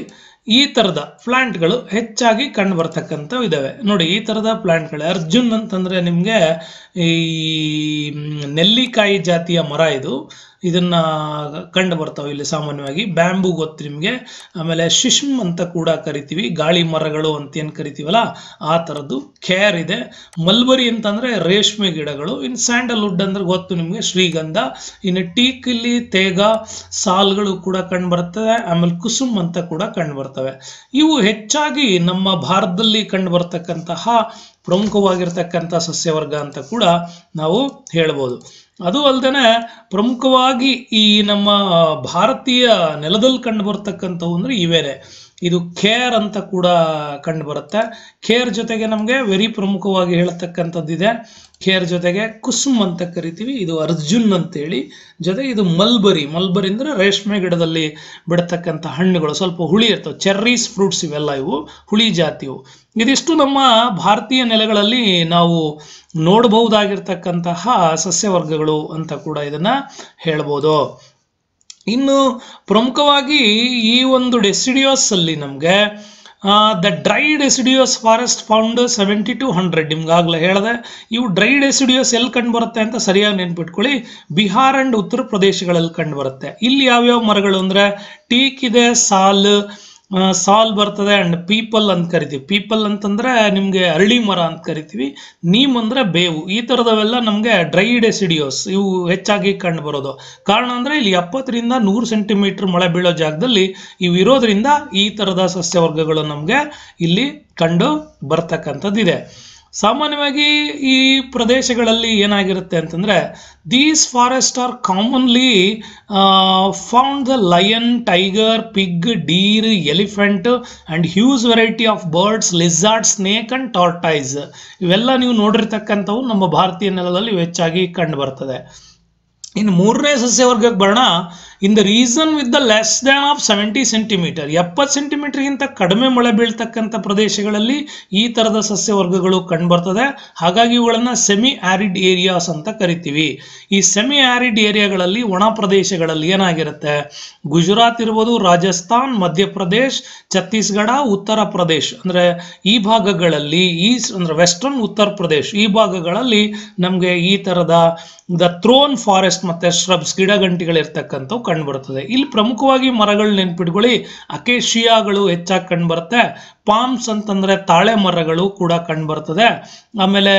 ಈ ಪ್ಲಾಂಟ್ ಪ್ಲಾಂಟ್ಗಳು ಹೆಚ್ಚಾಗಿ ಕಂಡು ಬರ್ತಕ್ಕಂಥ ಇದಾವೆ ನೋಡಿ ಈ ಪ್ಲಾಂಟ್ ಗಳು ಅರ್ಜುನ್ ಅಂತಂದ್ರೆ ನಿಮಗೆ ಈ ನೆಲ್ಲಿಕಾಯಿ ಜಾತಿಯ ಮರ ಇದು ಇದನ್ನ ಕಂಡು ಬರ್ತಾವೆ ಇಲ್ಲಿ ಸಾಮಾನ್ಯವಾಗಿ ಬ್ಯಾಂಬು ಗೊತ್ತು ನಿಮಗೆ ಆಮೇಲೆ ಶಿಶ್ಮ್ ಅಂತ ಕೂಡ ಕರಿತೀವಿ ಗಾಳಿ ಮರಗಳು ಅಂತ ಏನು ಕರಿತೀವಲ್ಲ ಆ ಥರದ್ದು ಖೇರ್ ಇದೆ ಮಲ್ಬರಿ ಅಂತಂದ್ರೆ ರೇಷ್ಮೆ ಗಿಡಗಳು ಇನ್ನು ಸ್ಯಾಂಡಲ್ವುಡ್ ಅಂದ್ರೆ ಗೊತ್ತು ನಿಮಗೆ ಶ್ರೀಗಂಧ ಇನ್ನು ಟೀಕಿಲಿ ತೇಗ ಸಾಲ್ಗಳು ಕೂಡ ಕಂಡು ಬರ್ತವೆ ಆಮೇಲೆ ಕುಸುಮ್ ಅಂತ ಕೂಡ ಕಂಡು ಬರ್ತವೆ ಇವು ಹೆಚ್ಚಾಗಿ ನಮ್ಮ ಭಾರತದಲ್ಲಿ ಕಂಡು ಬರ್ತಕ್ಕಂತಹ ಪ್ರಮುಖವಾಗಿರ್ತಕ್ಕಂಥ ಸಸ್ಯವರ್ಗ ಅಂತ ಕೂಡ ನಾವು ಹೇಳ್ಬೋದು ಅದು ಅಲ್ಲದೆ ಪ್ರಮುಖವಾಗಿ ಈ ನಮ್ಮ ಭಾರತೀಯ ನೆಲದಲ್ಲಿ ಕಂಡು ಬರ್ತಕ್ಕಂಥವು ಅಂದರೆ ಇವೇನೆ ಇದು ಖೇರ್ ಅಂತ ಕೂಡ ಕಂಡು ಬರುತ್ತೆ ಖೇರ್ ಜೊತೆಗೆ ನಮಗೆ ವೆರಿ ಪ್ರಮುಖವಾಗಿ ಹೇಳ್ತಕ್ಕಂಥದ್ದಿದೆ ಕೇರ್ ಜೊತೆಗೆ ಕುಸುಮ್ ಅಂತ ಕರಿತೀವಿ ಇದು ಅರ್ಜುನ್ ಅಂತೇಳಿ ಜೊತೆಗೆ ಇದು ಮಲ್ಬರಿ ಮಲ್ಬರಿ ಅಂದರೆ ರೇಷ್ಮೆ ಗಿಡದಲ್ಲಿ ಬಿಡತಕ್ಕಂಥ ಹಣ್ಣುಗಳು ಸ್ವಲ್ಪ ಹುಳಿ ಇರ್ತವೆ ಚೆರ್ರೀಸ್ ಫ್ರೂಟ್ಸ್ ಇವೆಲ್ಲ ಇವು ಹುಳಿ ಜಾತಿಯು ಇದಿಷ್ಟು ನಮ್ಮ ಭಾರತೀಯ ನೆಲೆಗಳಲ್ಲಿ ನಾವು ನೋಡಬಹುದಾಗಿರ್ತಕ್ಕಂತಹ ಸಸ್ಯವರ್ಗಗಳು ಅಂತ ಕೂಡ ಇದನ್ನ ಹೇಳ್ಬೋದು ಇನ್ನು ಪ್ರಮುಖವಾಗಿ ಈ ಒಂದು ಡೆಸಿಡಿಯೋಸ್ ಅಲ್ಲಿ ನಮಗೆ the dried deciduous forest found seventy to hundred ನಿಮ್ಗಾಗಲೇ ಹೇಳಿದೆ ಇವು ಡ್ರೈಡ್ ಎಸಿಡಿಯೋಸ್ ಎಲ್ಲಿ ಕಂಡು ಬರುತ್ತೆ ಅಂತ ಸರಿಯಾಗಿ ನೆನ್ಪಿಟ್ಕೊಳ್ಳಿ ಬಿಹಾರ್ ಅಂಡ್ ಉತ್ತರ ಪ್ರದೇಶಗಳಲ್ಲಿ ಕಂಡು ಬರುತ್ತೆ ಇಲ್ಲಿ ಯಾವ್ಯಾವ ಮರಗಳು ಅಂದರೆ ಟೀಕಿದೆ ಇದೆ ಸಾಲ್ ಸಾಲ್ ಬರ್ತದೆ ಅಂಡ್ ಪೀಪಲ್ ಅಂತ ಕರಿತೀವಿ ಪೀಪಲ್ ಅಂತಂದ್ರೆ ನಿಮಗೆ ಅರಳಿ ಮರ ಅಂತ ಕರಿತೀವಿ ನೀಮ್ ಅಂದರೆ ಬೇವು ಈ ಥರದವೆಲ್ಲ ನಮಗೆ ಡ್ರೈಡ್ ಎಸಿಡಿಯೋಸ್ ಇವು ಹೆಚ್ಚಾಗಿ ಕಂಡು ಬರೋದು ಕಾರಣ ಅಂದ್ರೆ ಇಲ್ಲಿ ಎಪ್ಪತ್ತರಿಂದ ನೂರು ಸೆಂಟಿಮೀಟರ್ ಮಳೆ ಬೀಳೋ ಜಾಗದಲ್ಲಿ ಇವು ಇರೋದ್ರಿಂದ ಈ ಥರದ ಸಸ್ಯವರ್ಗಗಳು ನಮಗೆ ಇಲ್ಲಿ ಕಂಡು ಬರ್ತಕ್ಕಂಥದ್ದಿದೆ ಸಾಮಾನ್ಯವಾಗಿ ಈ ಪ್ರದೇಶಗಳಲ್ಲಿ ಏನಾಗಿರುತ್ತೆ ಅಂತಂದರೆ these forest are commonly found the lion tiger pig deer elephant and huge variety of birds lizard snake and tortoise ಇವೆಲ್ಲ ನೀವು ನೋಡಿರ್ತಕ್ಕಂಥವು ನಮ್ಮ ಭಾರತೀಯ ನೆಲದಲ್ಲಿ ಹೆಚ್ಚಾಗಿ ಕಂಡು ಬರ್ತದೆ ಇನ್ನು ಮೂರನೇ ಸಸ್ಯವರ್ಗಕ್ಕೆ ಬರೋಣ in the reason with the less than of seventy centimeter ಎಪ್ಪತ್ತು ಸೆಂಟಿಮೀಟರ್ಗಿಂತ ಕಡಿಮೆ ಮಳೆ ಬೀಳ್ತಕ್ಕಂಥ ಪ್ರದೇಶಗಳಲ್ಲಿ ಈ ಥರದ ಸಸ್ಯವರ್ಗಗಳು ಕಂಡುಬರ್ತದೆ ಹಾಗಾಗಿ ಇವುಗಳನ್ನು ಸೆಮಿ ಆರಿಡ್ ಏರಿಯಾಸ್ ಅಂತ ಕರಿತೀವಿ ಈ ಸೆಮಿ ಆರಿಡ್ ಏರಿಯಾಗಳಲ್ಲಿ ಒಣ ಪ್ರದೇಶಗಳಲ್ಲಿ ಏನಾಗಿರುತ್ತೆ ಗುಜರಾತ್ ಇರ್ಬೋದು ರಾಜಸ್ಥಾನ್ ಮಧ್ಯಪ್ರದೇಶ್ ಛತ್ತೀಸ್ಗಢ ಉತ್ತರ ಪ್ರದೇಶ್ ಅಂದರೆ ಈ ಭಾಗಗಳಲ್ಲಿ ಈ ಅಂದರೆ ವೆಸ್ಟರ್ನ್ ಉತ್ತರ ಪ್ರದೇಶ್ ಈ ಭಾಗಗಳಲ್ಲಿ ನಮಗೆ ಈ ಥರದ ದ ಥ್ರೋನ್ ಫಾರೆಸ್ಟ್ ಮತ್ತು ಶ್ರಬ್ಸ್ ಗಿಡಗಂಟಿಗಳಿರ್ತಕ್ಕಂಥವು ಬರ್ತದೆ ಇಲ್ಲಿ ಪ್ರಮುಖವಾಗಿ ಮರಗಳು ನೆನ್ಪಿಟ್ಕೊಳ್ಳಿ ಅಕೇಶಿಯಾಗಳು ಹೆಚ್ಚಾಗಿ ಕಂಡುಬರುತ್ತೆ ಪಾಮ್ಸ್ ಅಂತಂದ್ರೆ ತಾಳೆ ಮರಗಳು ಕೂಡ ಕಂಡುಬರ್ತದೆ ಆಮೇಲೆ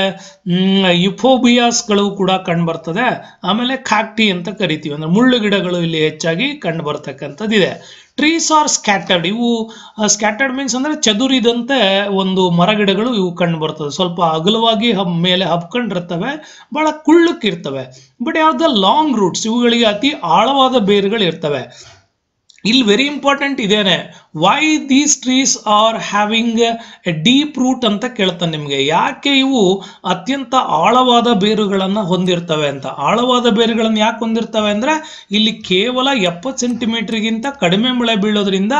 ಯುಫೋಬಿಯಾಸ್ಗಳು ಕೂಡ ಕಂಡುಬರ್ತದೆ ಆಮೇಲೆ ಖಾಕ್ಟಿ ಅಂತ ಕರಿತೀವಿ ಅಂದ್ರೆ ಮುಳ್ಳು ಗಿಡಗಳು ಇಲ್ಲಿ ಹೆಚ್ಚಾಗಿ ಕಂಡು ಬರ್ತಕ್ಕಂಥದ್ದಿದೆ ಟ್ರೀಸ್ ಆರ್ ಸ್ಕ್ಯಾಟರ್ಡ್ ಇವು ಸ್ಕ್ಯಾಟರ್ಡ್ ಮೀನ್ಸ್ ಅಂದ್ರೆ ಚದುರಿದಂತೆ ಒಂದು ಮರಗಿಡಗಳು ಇವು ಕಂಡು ಬರ್ತವೆ ಸ್ವಲ್ಪ ಅಗಲವಾಗಿ ಹಬ್ ಮೇಲೆ ಹಬ್ಕೊಂಡಿರ್ತವೆ ಬಹಳ ಕುಳ್ಳಕ್ಕಿರ್ತವೆ ಬಟ್ ಯಾವ್ದು ಲಾಂಗ್ ರೂಟ್ಸ್ ಇವುಗಳಿಗೆ ಅತಿ ಆಳವಾದ ಬೇರುಗಳು ಇರ್ತವೆ ಇಲ್ಲಿ ವೆರಿ ಇಂಪಾರ್ಟೆಂಟ್ ಇದೇನೆ why these trees are having a deep root ಅಂತ ಕೇಳ್ತಾನೆ ನಿಮಗೆ ಯಾಕೆ ಇವು ಅತ್ಯಂತ ಆಳವಾದ ಬೇರುಗಳನ್ನು ಹೊಂದಿರ್ತವೆ ಅಂತ ಆಳವಾದ ಬೇರುಗಳನ್ನು ಯಾಕೆ ಹೊಂದಿರ್ತವೆ ಅಂದರೆ ಇಲ್ಲಿ ಕೇವಲ ಎಪ್ಪತ್ತು ಸೆಂಟಿಮೀಟರ್ಗಿಂತ ಕಡಿಮೆ ಮಳೆ ಬೀಳೋದ್ರಿಂದ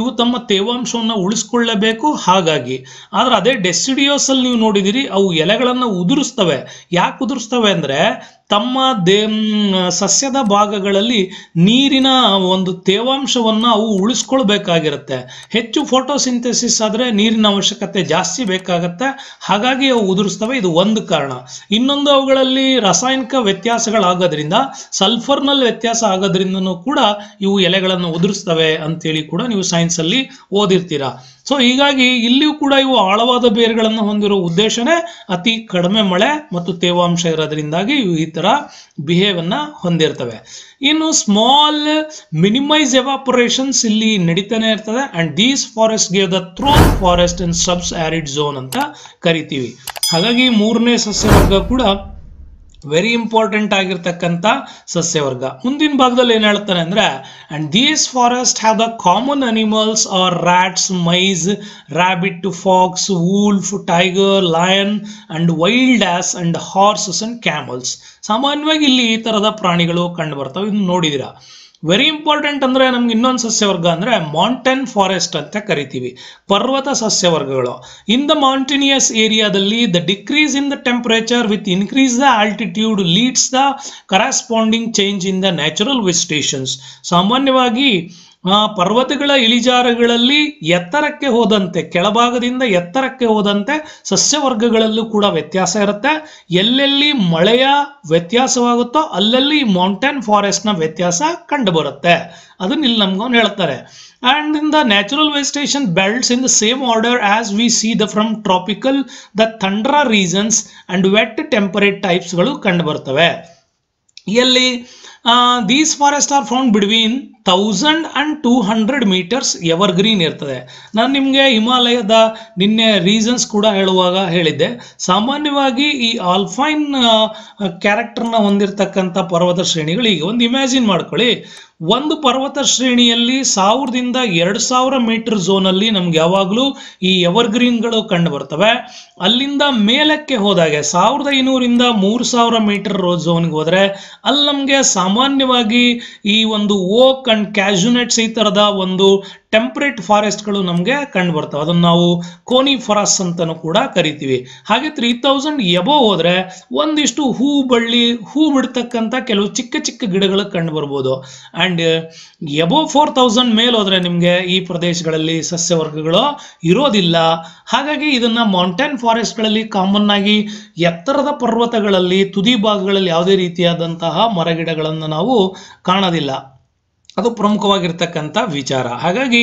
ಇವು ತಮ್ಮ ತೇವಾಂಶವನ್ನು ಉಳಿಸ್ಕೊಳ್ಳಬೇಕು ಹಾಗಾಗಿ ಆದ್ರೆ ಅದೇ ಡೆಸಿಡಿಯೋಸಲ್ಲಿ ನೀವು ನೋಡಿದಿರಿ ಅವು ಎಲೆಗಳನ್ನು ಉದುರಿಸ್ತವೆ ಯಾಕೆ ಉದುರಿಸ್ತವೆ ಅಂದರೆ ತಮ್ಮ ದೇ ಸಸ್ಯದ ಭಾಗಗಳಲ್ಲಿ ನೀರಿನ ಒಂದು ತೇವಾಂಶವನ್ನು ಅವು ಉಳಿಸ್ಕೊಳ್ಬೇಕಾಗಿರುತ್ತೆ ಹೆಚ್ಚು ಫೋಟೋಸಿಂಥೆಸಿಸ್ ಆದರೆ ನೀರಿನ ಅವಶ್ಯಕತೆ ಜಾಸ್ತಿ ಬೇಕಾಗತ್ತೆ ಹಾಗಾಗಿ ಅವು ಉದುರಿಸ್ತವೆ ಇದು ಒಂದು ಕಾರಣ ಇನ್ನೊಂದು ಅವುಗಳಲ್ಲಿ ರಾಸಾಯನಿಕ ವ್ಯತ್ಯಾಸಗಳಾಗೋದ್ರಿಂದ ಸಲ್ಫರ್ನಲ್ಲಿ ವ್ಯತ್ಯಾಸ ಆಗೋದ್ರಿಂದನೂ ಕೂಡ ಇವು ಎಲೆಗಳನ್ನು ಉದುರಿಸ್ತವೆ ಅಂತೇಳಿ ಕೂಡ ನೀವು ಸೈನ್ಸಲ್ಲಿ ಓದಿರ್ತೀರಾ ಸೊ ಹೀಗಾಗಿ ಇಲ್ಲಿಯೂ ಕೂಡ ಇವು ಆಳವಾದ ಬೇರುಗಳನ್ನು ಹೊಂದಿರೋ ಉದ್ದೇಶನೇ ಅತಿ ಕಡಿಮೆ ಮಳೆ ಮತ್ತು ತೇವಾಂಶ ಇರೋದ್ರಿಂದಾಗಿ ಇವು ಈ ತರ ಬಿಹೇವನ್ನ ಹೊಂದಿರ್ತವೆ ಇನ್ನು ಸ್ಮಾಲ್ ಮಿನಿಮೈಸ್ ಎವಾಪೊರೇಷನ್ಸ್ ಇಲ್ಲಿ ನಡೀತಾನೆ ಇರ್ತದೆ and these forest gave the thorn forest in sub arid zone ಅಂತ ಕರಿತೀವಿ ಹಾಗಾಗಿ ಮೂರನೇ ಸಸ್ಯವರ್ಗ ಕೂಡ ವೆರಿ ಇಂಪಾರ್ಟೆಂಟ್ ಆಗಿರ್ತಕ್ಕಂಥ ಸಸ್ಯವರ್ಗ ಮುಂದಿನ ಭಾಗದಲ್ಲಿ ಏನು ಹೇಳ್ತಾರೆ ಅಂದರೆ and these forest have the common animals are rats mice rabbit fox wolf tiger lion and wild ass and horses and camels ಸಾಮಾನ್ಯವಾಗಿ ಇಲ್ಲಿ ಈ ಥರದ ಪ್ರಾಣಿಗಳು ಕಂಡು ಬರ್ತವೆ ಇದನ್ನು ನೋಡಿದಿರಾ ವೆರಿ ಇಂಪಾರ್ಟೆಂಟ್ ಅಂದರೆ ನಮ್ಗೆ ಇನ್ನೊಂದು ಸಸ್ಯವರ್ಗ ಅಂದರೆ ಮೌಂಟೇನ್ ಫಾರೆಸ್ಟ್ ಅಂತ ಕರಿತೀವಿ ಪರ್ವತ ಸಸ್ಯವರ್ಗಗಳು ಇನ್ ದ ಮೌಂಟೇನಿಯಸ್ ಏರಿಯಾದಲ್ಲಿ the decrease in the temperature with increase the altitude leads the corresponding change in the natural vegetations ಸಾಮಾನ್ಯವಾಗಿ ಆ ಪರ್ವತಗಳ ಇಳಿಜಾರುಗಳಲ್ಲಿ ಎತ್ತರಕ್ಕೆ ಹೋದಂತೆ ಕೆಳಭಾಗದಿಂದ ಎತ್ತರಕ್ಕೆ ಹೋದಂತೆ ಸಸ್ಯವರ್ಗಗಳಲ್ಲೂ ಕೂಡ ವ್ಯತ್ಯಾಸ ಇರುತ್ತೆ ಎಲ್ಲೆಲ್ಲಿ ಮಳೆಯ ವ್ಯತ್ಯಾಸವಾಗುತ್ತೋ ಅಲ್ಲಲ್ಲಿ ಮೌಂಟೇನ್ ಫಾರೆಸ್ಟ್ನ ವ್ಯತ್ಯಾಸ ಕಂಡು ಬರುತ್ತೆ ಅದನ್ನ ಇಲ್ಲಿ ನಮ್ಗೊಂದು ಹೇಳ್ತಾರೆ and in the natural vegetation belts in the same order as we see the from tropical the tundra reasons and wet temperate ಗಳು ಕಂಡು ಬರ್ತವೆ ಎಲ್ಲಿ these forest are found between thousand thousand and two hundred meters green ಇರ್ತದೆ ನಾನು ನಿಮಗೆ ಹಿಮಾಲಯದ ನಿನ್ನೆ reasons ಕೂಡ ಹೇಳುವಾಗ ಹೇಳಿದ್ದೆ ಸಾಮಾನ್ಯವಾಗಿ ಈ ಆಲ್ಫೈನ್ ಕ್ಯಾರೆಕ್ಟರ್ನ ಹೊಂದಿರತಕ್ಕಂಥ ಪರ್ವತ ಶ್ರೇಣಿಗಳು ಈಗ ಒಂದು ಇಮ್ಯಾಜಿನ್ ಮಾಡ್ಕೊಳ್ಳಿ ಒಂದು ಪರ್ವತ ಶ್ರೇಣಿಯಲ್ಲಿ ಸಾವಿರದಿಂದ ಎರಡು ಸಾವಿರ ಮೀಟರ್ ಝೋನಲ್ಲಿ ನಮ್ಗೆ ಯಾವಾಗಲೂ ಈ ಎವರ್ಗ್ರೀನ್ಗಳು ಕಂಡು ಬರ್ತವೆ ಅಲ್ಲಿಂದ ಮೇಲಕ್ಕೆ ಹೋದಾಗೆ ಸಾವಿರದ ಐನೂರಿಂದ ಮೂರು ಸಾವಿರ ಮೀಟರ್ ಝೋನ್ಗೆ ಹೋದ್ರೆ ಅಲ್ಲಿ ನಮಗೆ ಸಾಮಾನ್ಯವಾಗಿ ಈ ಒಂದು ಓಕ್ ಅಂಡ್ ಕ್ಯಾಶುನೆಟ್ಸ್ ಈ ಥರದ ಒಂದು ಟೆಂಪ್ರೇಟ್ ಫಾರೆಸ್ಟ್ಗಳು ನಮಗೆ ಕಂಡು ಬರ್ತವೆ ಅದನ್ನು ನಾವು ಕೋನಿ ಫಾರಸ್ ಅಂತಲೂ ಕೂಡ ಕರಿತೀವಿ ಹಾಗೆ ತ್ರೀ ತೌಸಂಡ್ ಎಬೋ ಹೋದರೆ ಒಂದಿಷ್ಟು ಹೂ ಬಳ್ಳಿ ಹೂ ಬಿಡ್ತಕ್ಕಂಥ ಕೆಲವು ಚಿಕ್ಕ ಚಿಕ್ಕ ಗಿಡಗಳು ಕಂಡು ಬರ್ಬೋದು ಆ್ಯಂಡ್ ಎಬೋ ಫೋರ್ ತೌಸಂಡ್ ಮೇಲೆ ಹೋದರೆ ನಿಮಗೆ ಈ ಪ್ರದೇಶಗಳಲ್ಲಿ ಸಸ್ಯವರ್ಗಗಳು ಇರೋದಿಲ್ಲ ಹಾಗಾಗಿ ಇದನ್ನು ಮೌಂಟೇನ್ ಫಾರೆಸ್ಟ್ಗಳಲ್ಲಿ ಕಾಮನ್ ಆಗಿ ಎತ್ತರದ ಪರ್ವತಗಳಲ್ಲಿ ತುದಿ ಭಾಗಗಳಲ್ಲಿ ಯಾವುದೇ ರೀತಿಯಾದಂತಹ ಮರಗಿಡಗಳನ್ನು ನಾವು ಕಾಣೋದಿಲ್ಲ ಅದು ಪ್ರಮುಖವಾಗಿರ್ತಕ್ಕಂಥ ವಿಚಾರ ಹಾಗಾಗಿ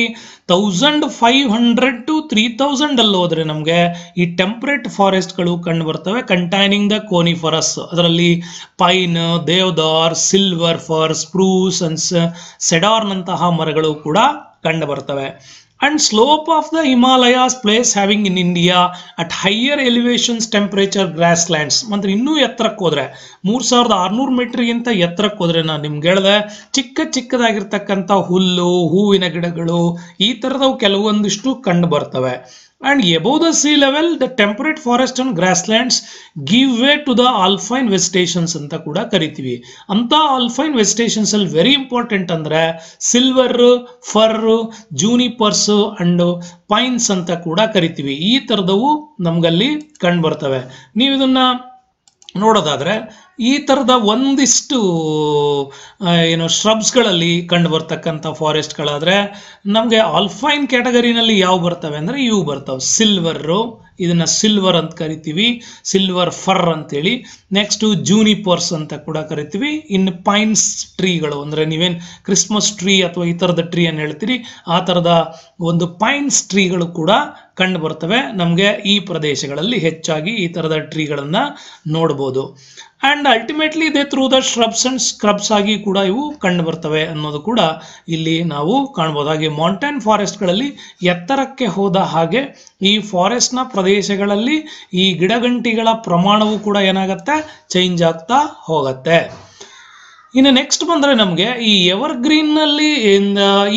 thousand five hundred to three thousand ಅಲ್ಲಿ ನಮಗೆ ಈ ಟೆಂಪ್ರೇಟ್ ಫಾರೆಸ್ಟ್ಗಳು ಕಂಡು ಬರ್ತವೆ ಕಂಟೈನಿಂಗ್ ದ ಕೋನಿಫರಸ್ ಅದರಲ್ಲಿ pine deodar silver fir spruce and ಸೆಡಾರ್ನಂತಹ ಮರಗಳು ಕೂಡ ಕಂಡು ಬರ್ತವೆ and slope of the Himalayas place having in India at higher elevations temperature grasslands ಅಂದ್ರೆ ಇನ್ನೂ ಎತ್ತರಕ್ಕೆ ಹೋದ್ರೆ ಮೂರು ಸಾವಿರದ ಆರುನೂರು ಮೀಟ್ರಿಗಿಂತ ಎತ್ತರಕ್ಕೆ ಹೋದ್ರೆ ನಾನು ನಿಮ್ಗೆ ಹೇಳಿದೆ ಚಿಕ್ಕ ಚಿಕ್ಕದಾಗಿರ್ತಕ್ಕಂಥ ಹುಲ್ಲು ಹೂವಿನ ಗಿಡಗಳು ಈ ಥರದವು ಕೆಲವೊಂದಿಷ್ಟು ಕಂಡು ಬರ್ತವೆ and above the sea level the forest and and grasslands give way to the alpine vegetations ಅಂತ ಕೂಡ ಕರಿತೀವಿ ಅಂತ ಆಲ್ಫೈನ್ ವೆಜಿಟೇಷನ್ಸ್ ಅಲ್ಲಿ ವೆರಿ ಇಂಪಾರ್ಟೆಂಟ್ ಅಂದ್ರೆ silver fir junipers and pines ಅಂತ ಕೂಡ ಕರಿತೀವಿ ಈ ತರದವು ನಮ್ಗಲ್ಲಿ ಕಂಡು ಬರ್ತವೆ ನೀವು ಇದನ್ನ ನೋಡೋದಾದ್ರೆ ಈ ಥರದ ಒಂದಿಷ್ಟು ಏನು ಶ್ರಬ್ಸ್ಗಳಲ್ಲಿ ಕಂಡು ಬರ್ತಕ್ಕಂಥ ಫಾರೆಸ್ಟ್ಗಳಾದರೆ ನಮಗೆ ಆಲ್ಫೈನ್ ಕ್ಯಾಟಗರಿನಲ್ಲಿ ಯಾವ ಬರ್ತವೆ ಅಂದರೆ ಇವು ಬರ್ತವೆ ಸಿಲ್ವರು ಇದನ್ನು ಸಿಲ್ವರ್ ಅಂತ ಕರಿತೀವಿ ಸಿಲ್ವರ್ ಫರ್ ಅಂತೇಳಿ ನೆಕ್ಸ್ಟು ಜೂನಿಪರ್ಸ್ ಅಂತ ಕೂಡ ಕರಿತೀವಿ ಇನ್ನು ಪೈನ್ಸ್ ಟ್ರೀಗಳು ಅಂದರೆ ನೀವೇನು ಕ್ರಿಸ್ಮಸ್ ಟ್ರೀ ಅಥವಾ ಈ ಥರದ ಟ್ರೀ ಅನ್ನು ಹೇಳ್ತೀರಿ ಆ ಥರದ ಒಂದು ಪೈನ್ಸ್ ಟ್ರೀಗಳು ಕೂಡ ಕಂಡು ಬರ್ತವೆ ನಮಗೆ ಈ ಪ್ರದೇಶಗಳಲ್ಲಿ ಹೆಚ್ಚಾಗಿ ಈ ಥರದ ಟ್ರೀಗಳನ್ನು ನೋಡ್ಬೋದು ಆ್ಯಂಡ್ ಅಲ್ಟಿಮೇಟ್ಲಿ ಇದೆ through the shrubs and scrubs ಆಗಿ ಕೂಡ ಇವು ಕಂಡು ಬರ್ತವೆ ಅನ್ನೋದು ಕೂಡ ಇಲ್ಲಿ ನಾವು ಕಾಣ್ಬೋದು ಹಾಗೆ ಮೌಂಟೇನ್ ಫಾರೆಸ್ಟ್ಗಳಲ್ಲಿ ಎತ್ತರಕ್ಕೆ ಹೋದ ಹಾಗೆ ಈ ಫಾರೆಸ್ಟ್ನ ಪ್ರದೇಶಗಳಲ್ಲಿ ಈ ಗಿಡಗಂಟಿಗಳ ಪ್ರಮಾಣವು ಕೂಡ ಏನಾಗುತ್ತೆ ಚೇಂಜ್ ಆಗ್ತಾ ಹೋಗತ್ತೆ ಇನ್ನು ನೆಕ್ಸ್ಟ್ ಬಂದರೆ ನಮಗೆ ಈ ಎವರ್ಗ್ರೀನ್ನಲ್ಲಿ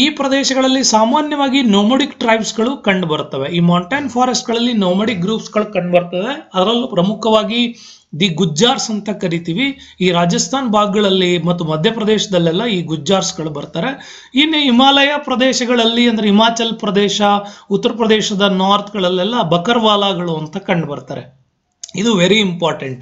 ಈ ಪ್ರದೇಶಗಳಲ್ಲಿ ಸಾಮಾನ್ಯವಾಗಿ ನೋಮಡಿಕ್ ಟ್ರೈಬ್ಸ್ಗಳು ಕಂಡು ಬರ್ತವೆ ಈ ಮೌಂಟೇನ್ ಫಾರೆಸ್ಟ್ಗಳಲ್ಲಿ ನೋಮಡಿಕ್ ಗ್ರೂಪ್ಸ್ಗಳು ಕಂಡು ಬರ್ತದೆ ಅದರಲ್ಲೂ ಪ್ರಮುಖವಾಗಿ ದಿ ಗುಜ್ಜಾರ್ಸ್ ಅಂತ ಕರಿತೀವಿ ಈ ರಾಜಸ್ಥಾನ್ ಭಾಗಗಳಲ್ಲಿ ಮತ್ತು ಮಧ್ಯಪ್ರದೇಶದಲ್ಲೆಲ್ಲ ಈ ಗುಜ್ಜಾರ್ಸ್ಗಳು ಬರ್ತಾರೆ ಇನ್ನು ಹಿಮಾಲಯ ಪ್ರದೇಶಗಳಲ್ಲಿ ಅಂದ್ರೆ ಹಿಮಾಚಲ್ ಪ್ರದೇಶ ಉತ್ತರ ಪ್ರದೇಶದ ನಾರ್ತ್ಗಳಲ್ಲೆಲ್ಲ ಬಕರ್ವಾಲಾಗಳು ಅಂತ ಕಂಡು ಬರ್ತಾರೆ ಇದು ವೆರಿ ಇಂಪಾರ್ಟೆಂಟ್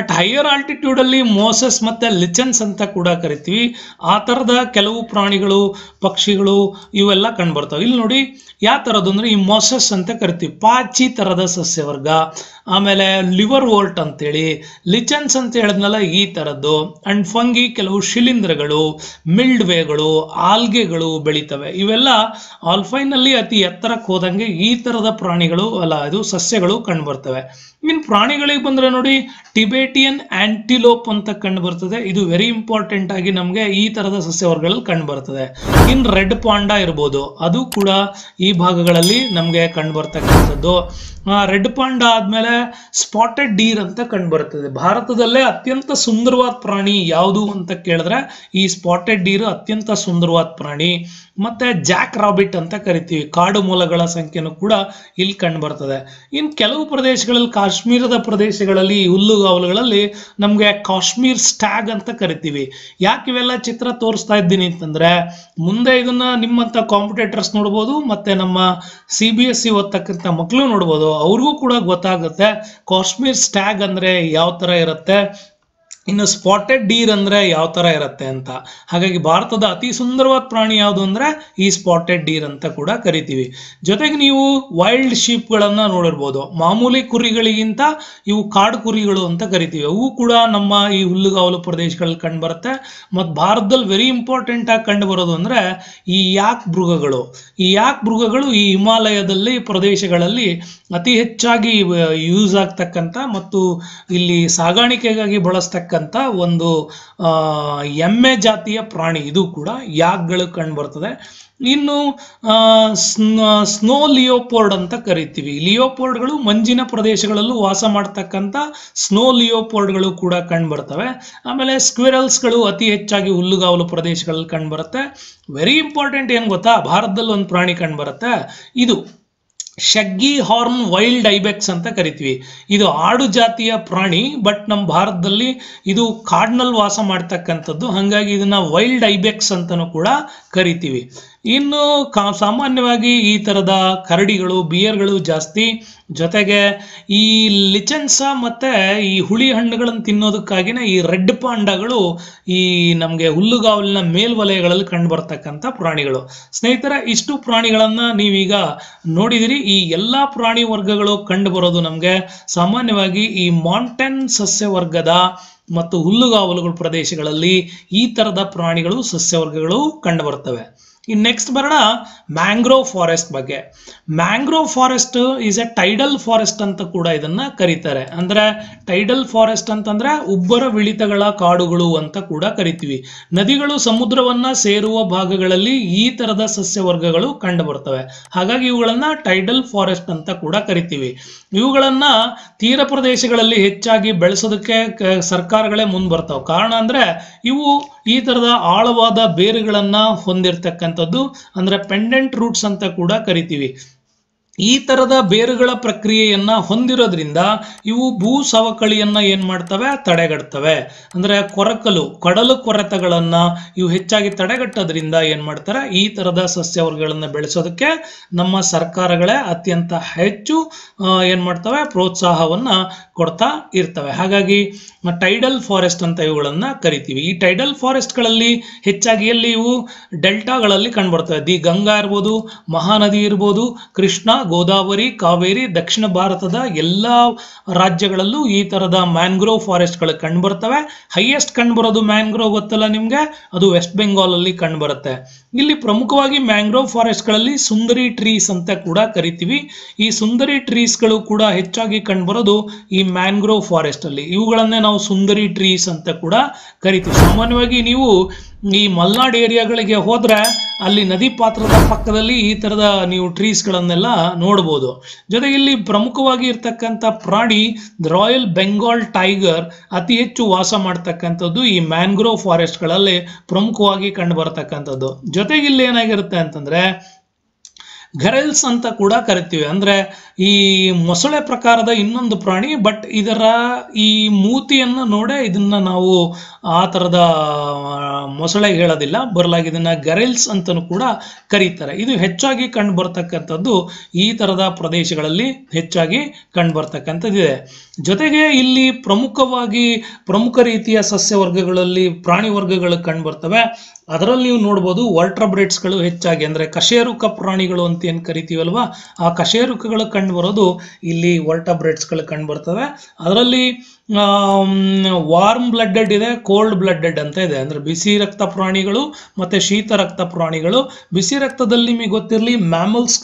ಅಟ್ ಹೈಯರ್ ಆಲ್ಟಿಟ್ಯೂಡಲ್ಲಿ ಮೋಸಸ್ ಮತ್ತು ಲಿಚನ್ಸ್ ಅಂತ ಕೂಡ ಕರಿತೀವಿ ಆ ಥರದ ಕೆಲವು ಪ್ರಾಣಿಗಳು ಪಕ್ಷಿಗಳು ಇವೆಲ್ಲ ಕಂಡುಬರ್ತವೆ ಇಲ್ಲಿ ನೋಡಿ ಯಾವ ಥರದ್ದು ಅಂದರೆ ಈ ಮೋಸಸ್ ಅಂತ ಕರಿತೀವಿ ಪಾಚಿ ಥರದ ಸಸ್ಯವರ್ಗ ಆಮೇಲೆ ಲಿವರ್ ವೋಲ್ಟ್ ಅಂತೇಳಿ ಲಿಚನ್ಸ್ ಅಂತ ಹೇಳಿದ್ನಲ್ಲ ಈ ಥರದ್ದು ಆ್ಯಂಡ್ ಫಂಗಿ ಕೆಲವು ಶಿಲೀಂಧ್ರಗಳು ಮಿಲ್ಡ್ ವೇಗಳು ಆಲ್ಗೆಗಳು ಬೆಳೀತವೆ ಇವೆಲ್ಲ ಆಲ್ಫೈನಲ್ಲಿ ಅತಿ ಎತ್ತರಕ್ಕೆ ಹೋದಂಗೆ ಈ ಥರದ ಪ್ರಾಣಿಗಳು ಅಲ್ಲ ಇದು ಸಸ್ಯಗಳು ಕಂಡುಬರ್ತವೆ ಇನ್ ಪ್ರಾಣಿಗಳಿಗೆ ಬಂದರೆ ನೋಡಿ ಟಿಬೇಟಿಯನ್ ಆಂಟಿಲೋಪ್ ಅಂತ ಕಂಡು ಬರ್ತದೆ ಇದು ವೆರಿ ಇಂಪಾರ್ಟೆಂಟ್ ಆಗಿ ನಮಗೆ ಈ ತರದ ಸಸ್ಯವರ್ಗಗಳಲ್ಲಿ ಕಂಡು ಬರ್ತದೆ ಇನ್ ರೆಡ್ ಪಾಂಡಾ ಇರ್ಬೋದು ಅದು ಕೂಡ ಈ ಭಾಗಗಳಲ್ಲಿ ನಮಗೆ ಕಂಡು ಬರ್ತಕ್ಕಂಥದ್ದು ರೆಡ್ ಪಾಂಡಾ ಆದ್ಮೇಲೆ ಸ್ಪಾಟೆಡ್ ಡೀರ್ ಅಂತ ಕಂಡು ಬರ್ತದೆ ಭಾರತದಲ್ಲೇ ಅತ್ಯಂತ ಸುಂದರವಾದ ಪ್ರಾಣಿ ಯಾವುದು ಅಂತ ಕೇಳಿದ್ರೆ ಈ ಸ್ಪಾಟೆಡ್ ಡೀರ್ ಅತ್ಯಂತ ಸುಂದರವಾದ ಪ್ರಾಣಿ ಮತ್ತೆ ಜಾಕ್ ರಾಬಿಟ್ ಅಂತ ಕರಿತೀವಿ ಕಾಡು ಮೂಲಗಳ ಸಂಖ್ಯೆನೂ ಕೂಡ ಇಲ್ಲಿ ಕಂಡು ಬರ್ತದೆ ಇನ್ ಕೆಲವು ಪ್ರದೇಶಗಳಲ್ಲಿ ಕಾಶ್ಮೀರದ ಪ್ರದೇಶಗಳಲ್ಲಿ ಹುಲ್ಲುಗಾವಲುಗಳಲ್ಲಿ ನಮಗೆ ಕಾಶ್ಮೀರ್ ಸ್ಟ್ಯಾಗ್ ಅಂತ ಕರಿತೀವಿ ಯಾಕೆ ಇವೆಲ್ಲ ಚಿತ್ರ ತೋರಿಸ್ತಾ ಇದ್ದೀನಿ ಅಂತಂದ್ರೆ ಮುಂದೆ ಇದನ್ನ ನಿಮ್ಮಂತ ಕಾಂಪಿಟೇಟರ್ಸ್ ನೋಡ್ಬೋದು ಮತ್ತೆ ನಮ್ಮ ಸಿ ಬಿ ಎಸ್ ಸಿ ಓದ್ತಕ್ಕಂಥ ಮಕ್ಕಳು ನೋಡ್ಬೋದು ಅವ್ರಿಗೂ ಕೂಡ ಗೊತ್ತಾಗುತ್ತೆ ಕಾಶ್ಮೀರ್ ಸ್ಟ್ಯಾಗ್ ಅಂದ್ರೆ ಯಾವ ತರ ಇರುತ್ತೆ ಇನ್ನು ಸ್ಪಾಟೆಡ್ ಡೀರ್ ಅಂದ್ರೆ ಯಾವ ತರ ಇರುತ್ತೆ ಅಂತ ಹಾಗಾಗಿ ಭಾರತದ ಅತಿ ಸುಂದರವಾದ ಪ್ರಾಣಿ ಯಾವುದು ಅಂದ್ರೆ ಈ ಸ್ಪಾಟೆಡ್ ಡೀರ್ ಅಂತ ಕೂಡ ಕರಿತೀವಿ ಜೊತೆಗೆ ನೀವು ವೈಲ್ಡ್ ಶೀಪ್ ನೋಡಿರ್ಬೋದು ಮಾಮೂಲಿ ಕುರಿಗಳಿಗಿಂತ ಇವು ಕಾಡು ಕುರಿಗಳು ಅಂತ ಕರಿತೀವಿ ಅವು ಕೂಡ ನಮ್ಮ ಈ ಹುಲ್ಲುಗಾವಲು ಪ್ರದೇಶಗಳಲ್ಲಿ ಕಂಡು ಬರುತ್ತೆ ಮತ್ತು ಭಾರತದಲ್ಲಿ ವೆರಿ ಇಂಪಾರ್ಟೆಂಟ್ ಆಗಿ ಕಂಡು ಬರೋದು ಅಂದ್ರೆ ಈ ಯಾಕ್ ಮೃಗಗಳು ಈ ಯಾಕ್ ಮೃಗಗಳು ಈ ಹಿಮಾಲಯದಲ್ಲಿ ಪ್ರದೇಶಗಳಲ್ಲಿ ಅತಿ ಹೆಚ್ಚಾಗಿ ಯೂಸ್ ಆಗ್ತಕ್ಕಂಥ ಮತ್ತು ಇಲ್ಲಿ ಸಾಗಾಣಿಕೆಗಾಗಿ ಬಳಸ್ತಕ್ಕ ಇರತಕ್ಕಂಥ ಒಂದು ಎಮ್ಮೆ ಜಾತಿಯ ಪ್ರಾಣಿ ಇದು ಕೂಡ ಯಾಕ್ಗಳು ಕಂಡು ಬರ್ತದೆ ಇನ್ನು ಸ್ನೋ ಲಿಯೋಪೋರ್ಡ್ ಅಂತ ಕರಿತೀವಿ ಲಿಯೋಪೋರ್ಡ್ಗಳು ಮಂಜಿನ ಪ್ರದೇಶಗಳಲ್ಲೂ ವಾಸ ಮಾಡ್ತಕ್ಕಂಥ ಸ್ನೋ ಲಿಯೋಪೋರ್ಡ್ಗಳು ಕೂಡ ಕಂಡು ಬರ್ತವೆ ಆಮೇಲೆ ಸ್ಕ್ವಿರಲ್ಸ್ಗಳು ಅತಿ ಹೆಚ್ಚಾಗಿ ಹುಲ್ಲುಗಾವಲು ಪ್ರದೇಶಗಳಲ್ಲಿ ಕಂಡು ಬರುತ್ತೆ ವೆರಿ ಇಂಪಾರ್ಟೆಂಟ್ ಏನು ಗೊತ್ತಾ ಭಾರತದಲ್ಲಿ ಒಂದು ಪ್ರಾಣಿ ಕಂಡು ಬರುತ್ತೆ ಇದು ಶಗ್ಗಿ ಹಾರ್ನ್ ವೈಲ್ಡ್ ಐಬೆಕ್ಸ್ ಅಂತ ಕರಿತೀವಿ ಇದು ಆಡು ಜಾತಿಯ ಪ್ರಾಣಿ ಬಟ್ ನಮ್ಮ ಭಾರತದಲ್ಲಿ ಇದು ಕಾಡ್ನಲ್ ವಾಸ ಮಾಡ್ತಕ್ಕಂಥದ್ದು ಹಾಗಾಗಿ ಇದನ್ನ ವೈಲ್ಡ್ ಐಬೆಕ್ಸ್ ಅಂತಾನೂ ಕೂಡ ಕರಿತೀವಿ ಇನ್ನು ಸಾಮಾನ್ಯವಾಗಿ ಈ ಥರದ ಕರಡಿಗಳು ಬಿಯರ್ಗಳು ಜಾಸ್ತಿ ಜೊತೆಗೆ ಈ ಲಿಚನ್ಸ ಮತ್ತು ಈ ಹುಳಿ ಹಣ್ಣುಗಳನ್ನು ತಿನ್ನೋದಕ್ಕಾಗಿನೇ ಈ ರೆಡ್ ಪಾಂಡಗಳು ಈ ನಮಗೆ ಹುಲ್ಲುಗಾವಲಿನ ಮೇಲ್ವಲಯಗಳಲ್ಲಿ ಕಂಡುಬರ್ತಕ್ಕಂಥ ಪ್ರಾಣಿಗಳು ಸ್ನೇಹಿತರ ಇಷ್ಟು ಪ್ರಾಣಿಗಳನ್ನು ನೀವೀಗ ನೋಡಿದಿರಿ ಈ ಎಲ್ಲ ಪ್ರಾಣಿ ವರ್ಗಗಳು ಕಂಡುಬರೋದು ನಮಗೆ ಸಾಮಾನ್ಯವಾಗಿ ಈ ಸಸ್ಯ ಸಸ್ಯವರ್ಗದ ಮತ್ತು ಹುಲ್ಲುಗಾವಲುಗಳ ಪ್ರದೇಶಗಳಲ್ಲಿ ಈ ಥರದ ಪ್ರಾಣಿಗಳು ಸಸ್ಯವರ್ಗಗಳು ಕಂಡುಬರ್ತವೆ ಇನ್ ನೆಕ್ಸ್ಟ್ ಬರೋಣ ಮ್ಯಾಂಗ್ರೋವ್ ಫಾರೆಸ್ಟ್ ಬಗ್ಗೆ mangrove forest is a tidal forest ಅಂತ ಕೂಡ ಇದನ್ನ ಕರೀತಾರೆ ಅಂದ್ರೆ ಟೈಡಲ್ ಫಾರೆಸ್ಟ್ ಅಂತಂದ್ರೆ ಉಬ್ಬರ ವಿಳಿತಗಳ ಕಾಡುಗಳು ಅಂತ ಕೂಡ ಕರಿತೀವಿ ನದಿಗಳು ಸಮುದ್ರವನ್ನ ಸೇರುವ ಭಾಗಗಳಲ್ಲಿ ಈ ತರದ ಸಸ್ಯವರ್ಗಗಳು ಕಂಡು ಬರ್ತವೆ ಹಾಗಾಗಿ ಇವುಗಳನ್ನ ಟೈಡಲ್ ಫಾರೆಸ್ಟ್ ಅಂತ ಕೂಡ ಕರಿತೀವಿ ಇವುಗಳನ್ನ ತೀರ ಪ್ರದೇಶಗಳಲ್ಲಿ ಹೆಚ್ಚಾಗಿ ಬೆಳೆಸೋದಕ್ಕೆ ಸರ್ಕಾರಗಳೇ ಮುಂದೆ ಬರ್ತಾವೆ ಕಾರಣ ಅಂದ್ರೆ ಇವು ಈ ತರದ ಆಳವಾದ ಬೇರುಗಳನ್ನ ಹೊಂದಿರತಕ್ಕಂಥದ್ದು ಅಂದ್ರೆ ಪೆಂಡೆಂಟ್ ರೂಟ್ಸ್ ಅಂತ ಕೂಡ ಕರಿತೀವಿ ಈ ತರದ ಬೇರುಗಳ ಪ್ರಕ್ರಿಯೆಯನ್ನ ಹೊಂದಿರೋದ್ರಿಂದ ಇವು ಭೂ ಸವಕಳಿಯನ್ನ ಏನ್ ಮಾಡ್ತವೆ ತಡೆಗಟ್ತವೆ ಅಂದ್ರೆ ಕೊರಕಲು ಕಡಲು ಕೊರೆತಗಳನ್ನು ಇವು ಹೆಚ್ಚಾಗಿ ತಡೆಗಟ್ಟೋದ್ರಿಂದ ಏನ್ ಮಾಡ್ತಾರೆ ಈ ತರದ ಸಸ್ಯವರ್ಗಗಳನ್ನ ಬೆಳೆಸೋದಕ್ಕೆ ನಮ್ಮ ಸರ್ಕಾರಗಳೇ ಅತ್ಯಂತ ಹೆಚ್ಚು ಏನ್ ಮಾಡ್ತವೆ ಪ್ರೋತ್ಸಾಹವನ್ನ ಕೊಡ್ತಾ ಇರ್ತವೆ ಹಾಗಾಗಿ ಟೈಡಲ್ ಫಾರೆಸ್ಟ್ ಅಂತ ಇವುಗಳನ್ನ ಕರಿತೀವಿ ಈ ಟೈಡಲ್ ಫಾರೆಸ್ಟ್ಗಳಲ್ಲಿ ಹೆಚ್ಚಾಗಿ ಎಲ್ಲಿ ಇವು ಡೆಲ್ಟಾಗಳಲ್ಲಿ ಕಂಡುಬರ್ತವೆ ದಿ ಗಂಗಾ ಇರ್ಬೋದು ಮಹಾನದಿ ಇರ್ಬೋದು ಕೃಷ್ಣ ಗೋದಾವರಿ ಕಾವೇರಿ ದಕ್ಷಿಣ ಭಾರತದ ಎಲ್ಲ ರಾಜ್ಯಗಳಲ್ಲೂ ಈ ತರದ ಮ್ಯಾಂಗ್ರೋವ್ ಫಾರೆಸ್ಟ್ಗಳು ಕಂಡು ಬರ್ತವೆ ಹೈಯೆಸ್ಟ್ ಕಂಡು ಬರೋದು ಮ್ಯಾಂಗ್ರೋವ್ ಗೊತ್ತಲ್ಲ ನಿಮಗೆ ಅದು ವೆಸ್ಟ್ ಬೆಂಗಾಲ್ ಅಲ್ಲಿ ಕಂಡು ಇಲ್ಲಿ ಪ್ರಮುಖವಾಗಿ ಮ್ಯಾಂಗ್ರೋವ್ ಫಾರೆಸ್ಟ್ಗಳಲ್ಲಿ ಸುಂದರಿ ಟ್ರೀಸ್ ಅಂತ ಕೂಡ ಕರಿತೀವಿ ಈ ಸುಂದರಿ ಟ್ರೀಸ್ಗಳು ಕೂಡ ಹೆಚ್ಚಾಗಿ ಕಂಡುಬರೋದು ಈ ಮ್ಯಾಂಗ್ರೋವ್ ಫಾರೆಸ್ಟ್ ಅಲ್ಲಿ ಇವುಗಳನ್ನೇ ನಾವು ಸುಂದರಿ ಟ್ರೀಸ್ ಅಂತ ಕೂಡ ಕರಿತೀವಿ ಸಾಮಾನ್ಯವಾಗಿ ನೀವು ಈ ಮಲ್ನಾಡ್ ಏರಿಯಾಗಳಿಗೆ ಹೋದ್ರೆ ಅಲ್ಲಿ ನದಿ ಪಾತ್ರದ ಪಕ್ಕದಲ್ಲಿ ಈ ತರದ ನೀವು ಟ್ರೀಸ್ ಗಳನ್ನೆಲ್ಲ ನೋಡಬಹುದು ಜೊತೆಗೆ ಇಲ್ಲಿ ಪ್ರಮುಖವಾಗಿ ಇರ್ತಕ್ಕಂಥ ಪ್ರಾಣಿ ರಾಯಲ್ ಬೆಂಗಾಲ್ ಟೈಗರ್ ಅತಿ ಹೆಚ್ಚು ವಾಸ ಮಾಡ್ತಕ್ಕಂಥದ್ದು ಈ ಮ್ಯಾಂಗ್ರೋವ್ ಫಾರೆಸ್ಟ್ಗಳಲ್ಲಿ ಪ್ರಮುಖವಾಗಿ ಕಂಡು ಬರ್ತಕ್ಕಂಥದ್ದು ಜೊತೆಗೆ ಇಲ್ಲಿ ಏನಾಗಿರುತ್ತೆ ಅಂತಂದ್ರೆ ಘರೆಲ್ಸ್ ಅಂತ ಕೂಡ ಕರಿತೀವಿ ಅಂದ್ರೆ ಈ ಮೊಸಳೆ ಪ್ರಕಾರದ ಇನ್ನೊಂದು ಪ್ರಾಣಿ ಬಟ್ ಇದರ ಈ ಮೂತಿಯನ್ನು ನೋಡೇ ಇದನ್ನ ನಾವು ಆ ಥರದ ಮೊಸಳೆ ಹೇಳೋದಿಲ್ಲ ಬರಲಾಗಿ ಇದನ್ನ ಗರೆಲ್ಸ್ ಅಂತಲೂ ಕೂಡ ಕರೀತಾರೆ ಇದು ಹೆಚ್ಚಾಗಿ ಕಂಡು ಬರ್ತಕ್ಕಂಥದ್ದು ಈ ಥರದ ಪ್ರದೇಶಗಳಲ್ಲಿ ಹೆಚ್ಚಾಗಿ ಕಂಡು ಬರ್ತಕ್ಕಂಥದ್ದಿದೆ ಜೊತೆಗೆ ಇಲ್ಲಿ ಪ್ರಮುಖವಾಗಿ ಪ್ರಮುಖ ರೀತಿಯ ಸಸ್ಯ ವರ್ಗಗಳಲ್ಲಿ ಪ್ರಾಣಿ ವರ್ಗಗಳು ಕಂಡು ಬರ್ತವೆ ಅದರಲ್ಲಿ ನೀವು ನೋಡ್ಬೋದು ವರ್ಟ್ರಬ್ರೇಟ್ಸ್ಗಳು ಹೆಚ್ಚಾಗಿ ಅಂದರೆ ಕಶೇರುಕ ಪ್ರಾಣಿಗಳು ಅಂತ ಏನು ಕರಿತೀವಲ್ವಾ ಆ ಕಶೇರುಕಗಳು ಕಂಡು ಕಂಡು ಬರೋದು ಇಲ್ಲಿ ವರ್ಟಬ್ರೇಟ್ಸ್ಗಳು ಕಂಡು ಬರ್ತವೆ ಅದರಲ್ಲಿ ವಾರ್ಮ್ ಬ್ಲಡ್ಡೆಡ್ ಇದೆ ಕೋಲ್ಡ್ ಬ್ಲಡ್ಡೆಡ್ ಅಂತ ಇದೆ ಅಂದ್ರೆ ಬಿಸಿ ರಕ್ತ ಪ್ರಾಣಿಗಳು ಮತ್ತೆ ಶೀತ ರಕ್ತ ಪ್ರಾಣಿಗಳು ಬಿಸಿ ರಕ್ತದಲ್ಲಿ ನಿಮಗೆ ಗೊತ್ತಿರಲಿ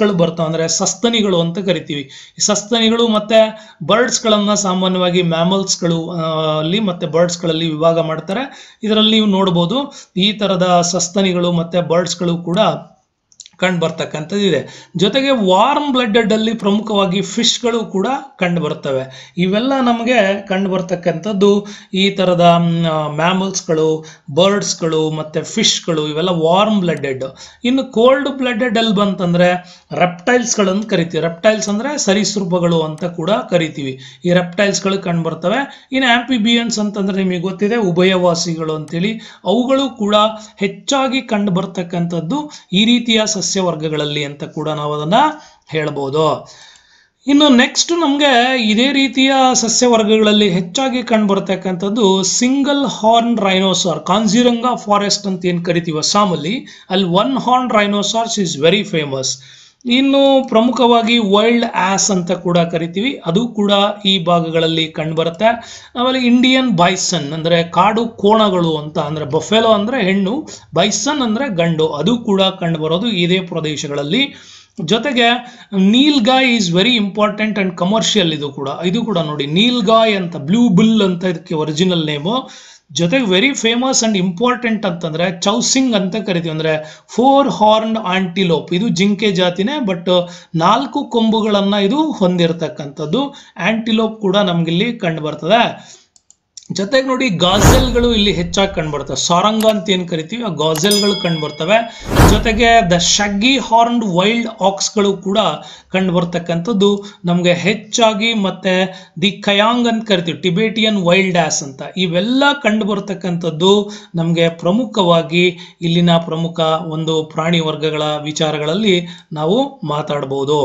ಗಳು ಬರ್ತವೆ ಅಂದ್ರೆ ಸಸ್ತನಿಗಳು ಅಂತ ಕರಿತೀವಿ ಸಸ್ತನಿಗಳು ಬರ್ಡ್ಸ್ ಬರ್ಡ್ಸ್ಗಳನ್ನು ಸಾಮಾನ್ಯವಾಗಿ ಮ್ಯಾಮಲ್ಸ್ಗಳು ಅಲ್ಲಿ ಬರ್ಡ್ಸ್ ಬರ್ಡ್ಸ್ಗಳಲ್ಲಿ ವಿಭಾಗ ಮಾಡ್ತಾರೆ ಇದರಲ್ಲಿ ನೀವು ನೋಡ್ಬೋದು ಈ ತರದ ಸಸ್ತನಿಗಳು ಮತ್ತು ಬರ್ಡ್ಸ್ಗಳು ಕೂಡ ಕಂಡು ಬರ್ತಕ್ಕಂಥದ್ದು ಇದೆ ಜೊತೆಗೆ ವಾರ್ಮ್ ಬ್ಲಡೆಡ್ ಅಲ್ಲಿ ಪ್ರಮುಖವಾಗಿ ಫಿಶ್ಗಳು ಕೂಡ ಕಂಡು ಬರ್ತವೆ ಇವೆಲ್ಲ ನಮಗೆ ಕಂಡು ಬರ್ತಕ್ಕಂಥದ್ದು ಈ ಥರದ ಮ್ಯಾಮಲ್ಸ್ಗಳು ಬರ್ಡ್ಸ್ಗಳು ಮತ್ತು ಫಿಶ್ಗಳು ಇವೆಲ್ಲ ವಾರ್ಮ್ ಬ್ಲಡ್ಡೆಡ್ ಇನ್ನು ಕೋಲ್ಡ್ ಬ್ಲಡೆಡ್ ಅಲ್ಲಿ ಬಂತಂದರೆ ರೆಪ್ಟೈಲ್ಸ್ಗಳನ್ನು ಕರಿತೀವಿ ರೆಪ್ಟೈಲ್ಸ್ ಅಂದರೆ ಸರೀಸೃಪಗಳು ಅಂತ ಕೂಡ ಕರಿತೀವಿ ಈ ರೆಪ್ಟೈಲ್ಸ್ಗಳು ಕಂಡು ಬರ್ತವೆ ಇನ್ನು ಆ್ಯಂಪಿಬಿಯನ್ಸ್ ಅಂತಂದರೆ ನಿಮಗೆ ಗೊತ್ತಿದೆ ಉಭಯವಾಸಿಗಳು ಅಂತೇಳಿ ಅವುಗಳು ಕೂಡ ಹೆಚ್ಚಾಗಿ ಕಂಡು ಬರ್ತಕ್ಕಂಥದ್ದು ಈ ರೀತಿಯ ವರ್ಗಗಳಲ್ಲಿ ಅಂತ ಕೂಡ ನಾವು ಅದನ್ನ ಹೇಳ್ಬೋದು ಇನ್ನು ನೆಕ್ಸ್ಟ್ ನಮಗೆ ಇದೇ ರೀತಿಯ ಸಸ್ಯವರ್ಗಗಳಲ್ಲಿ ಹೆಚ್ಚಾಗಿ ಕಂಡು ಬರ್ತಕ್ಕಂಥದ್ದು single horn rhinoceros Kaziranga forest ಅಂತ ಏನು ಕರಿತೀವ ಸಾಮಲ್ಲಿ ಅಲ್ಲಿ one horn rhinoceroses is very famous ಇನ್ನು ಪ್ರಮುಖವಾಗಿ ವರ್ಲ್ಡ್ ಆಸ್ ಅಂತ ಕೂಡ ಕರಿತೀವಿ ಅದು ಕೂಡ ಈ ಭಾಗಗಳಲ್ಲಿ ಕಂಡುಬರುತ್ತೆ ಆಮೇಲೆ ಇಂಡಿಯನ್ ಬೈಸನ್ ಅಂದರೆ ಕಾಡು ಕೋಣಗಳು ಅಂತ ಅಂದರೆ ಬಫೆಲೋ ಅಂದರೆ ಹೆಣ್ಣು ಬೈಸನ್ ಅಂದರೆ ಗಂಡು ಅದು ಕೂಡ ಕಂಡುಬರೋದು ಇದೇ ಪ್ರದೇಶಗಳಲ್ಲಿ ಜೊತೆಗೆ nilgai is very important and commercial ಇದು ಕೂಡ ಇದು ಕೂಡ ನೋಡಿ ನೀಲ್ಗಾಯ್ ಅಂತ ಬ್ಲೂ ಬಿಲ್ ಅಂತ ಇದಕ್ಕೆ ಒರಿಜಿನಲ್ ನೇಮು ಜೊತೆಗೆ ವೆರಿ ಫೇಮಸ್ ಅಂಡ್ ಇಂಪಾರ್ಟೆಂಟ್ ಅಂತಂದ್ರೆ ಚೌಸಿಂಗ್ ಅಂತ ಕರಿತೀವಿ ಅಂದ್ರೆ ಫೋರ್ ಹಾರ್ನ್ ಆಂಟಿಲೋಪ್ ಇದು ಜಿಂಕೆ ಜಾತಿನೇ ಬಟ್ ನಾಲ್ಕು ಕೊಂಬುಗಳನ್ನ ಇದು ಹೊಂದಿರತಕ್ಕಂಥದ್ದು ಆಂಟಿಲೋಪ್ ಕೂಡ ನಮ್ಗಿಲ್ಲಿ ಕಂಡು ಬರ್ತದೆ ಜೊತೆಗೆ ನೋಡಿ ಗಾಜೆಲ್ಗಳು ಇಲ್ಲಿ ಹೆಚ್ಚಾಗಿ ಕಂಡುಬರ್ತವೆ ಸಾರಂಗ ಅಂತ ಏನು ಕರಿತೀವಿ ಆ ಗಾಜೆಲ್ಗಳು ಕಂಡುಬರ್ತವೆ ಜೊತೆಗೆ ದ ಶಗ್ಗಿ ಹಾರ್ನ್ಡ್ ವೈಲ್ಡ್ ಆಕ್ಸ್ಗಳು ಕೂಡ ಕಂಡುಬರ್ತಕ್ಕಂಥದ್ದು ನಮಗೆ ಹೆಚ್ಚಾಗಿ ಮತ್ತೆ ದಿ ಕಯಾಂಗ್ ಅಂತ ಕರಿತೀವಿ ಟಿಬೇಟಿಯನ್ ವೈಲ್ಡ್ ಆಸ್ ಅಂತ ಇವೆಲ್ಲ ಕಂಡುಬರ್ತಕ್ಕಂಥದ್ದು ನಮಗೆ ಪ್ರಮುಖವಾಗಿ ಇಲ್ಲಿನ ಪ್ರಮುಖ ಒಂದು ಪ್ರಾಣಿ ವರ್ಗಗಳ ವಿಚಾರಗಳಲ್ಲಿ ನಾವು ಮಾತಾಡ್ಬೋದು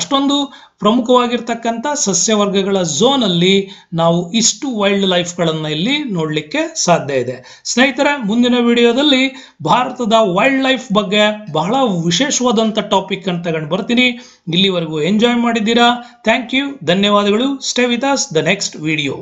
ಅಷ್ಟೊಂದು ಪ್ರಮುಖವಾಗಿರ್ತಕ್ಕಂಥ ಸಸ್ಯವರ್ಗಗಳ ಝೋನಲ್ಲಿ ನಾವು ಇಷ್ಟು ವೈಲ್ಡ್ ಲೈಫ್ಗಳನ್ನು ಇಲ್ಲಿ ನೋಡಲಿಕ್ಕೆ ಸಾಧ್ಯ ಇದೆ ಸ್ನೇಹಿತರೆ ಮುಂದಿನ ವಿಡಿಯೋದಲ್ಲಿ ಭಾರತದ ವೈಲ್ಡ್ ಲೈಫ್ ಬಗ್ಗೆ ಬಹಳ ವಿಶೇಷವಾದಂಥ ಟಾಪಿಕ್ ಅಂತ ತಗೊಂಡು ಬರ್ತೀನಿ ಇಲ್ಲಿವರೆಗೂ ಎಂಜಾಯ್ ಮಾಡಿದ್ದೀರಾ ಥ್ಯಾಂಕ್ ಯು ಧನ್ಯವಾದಗಳು stay with us the next video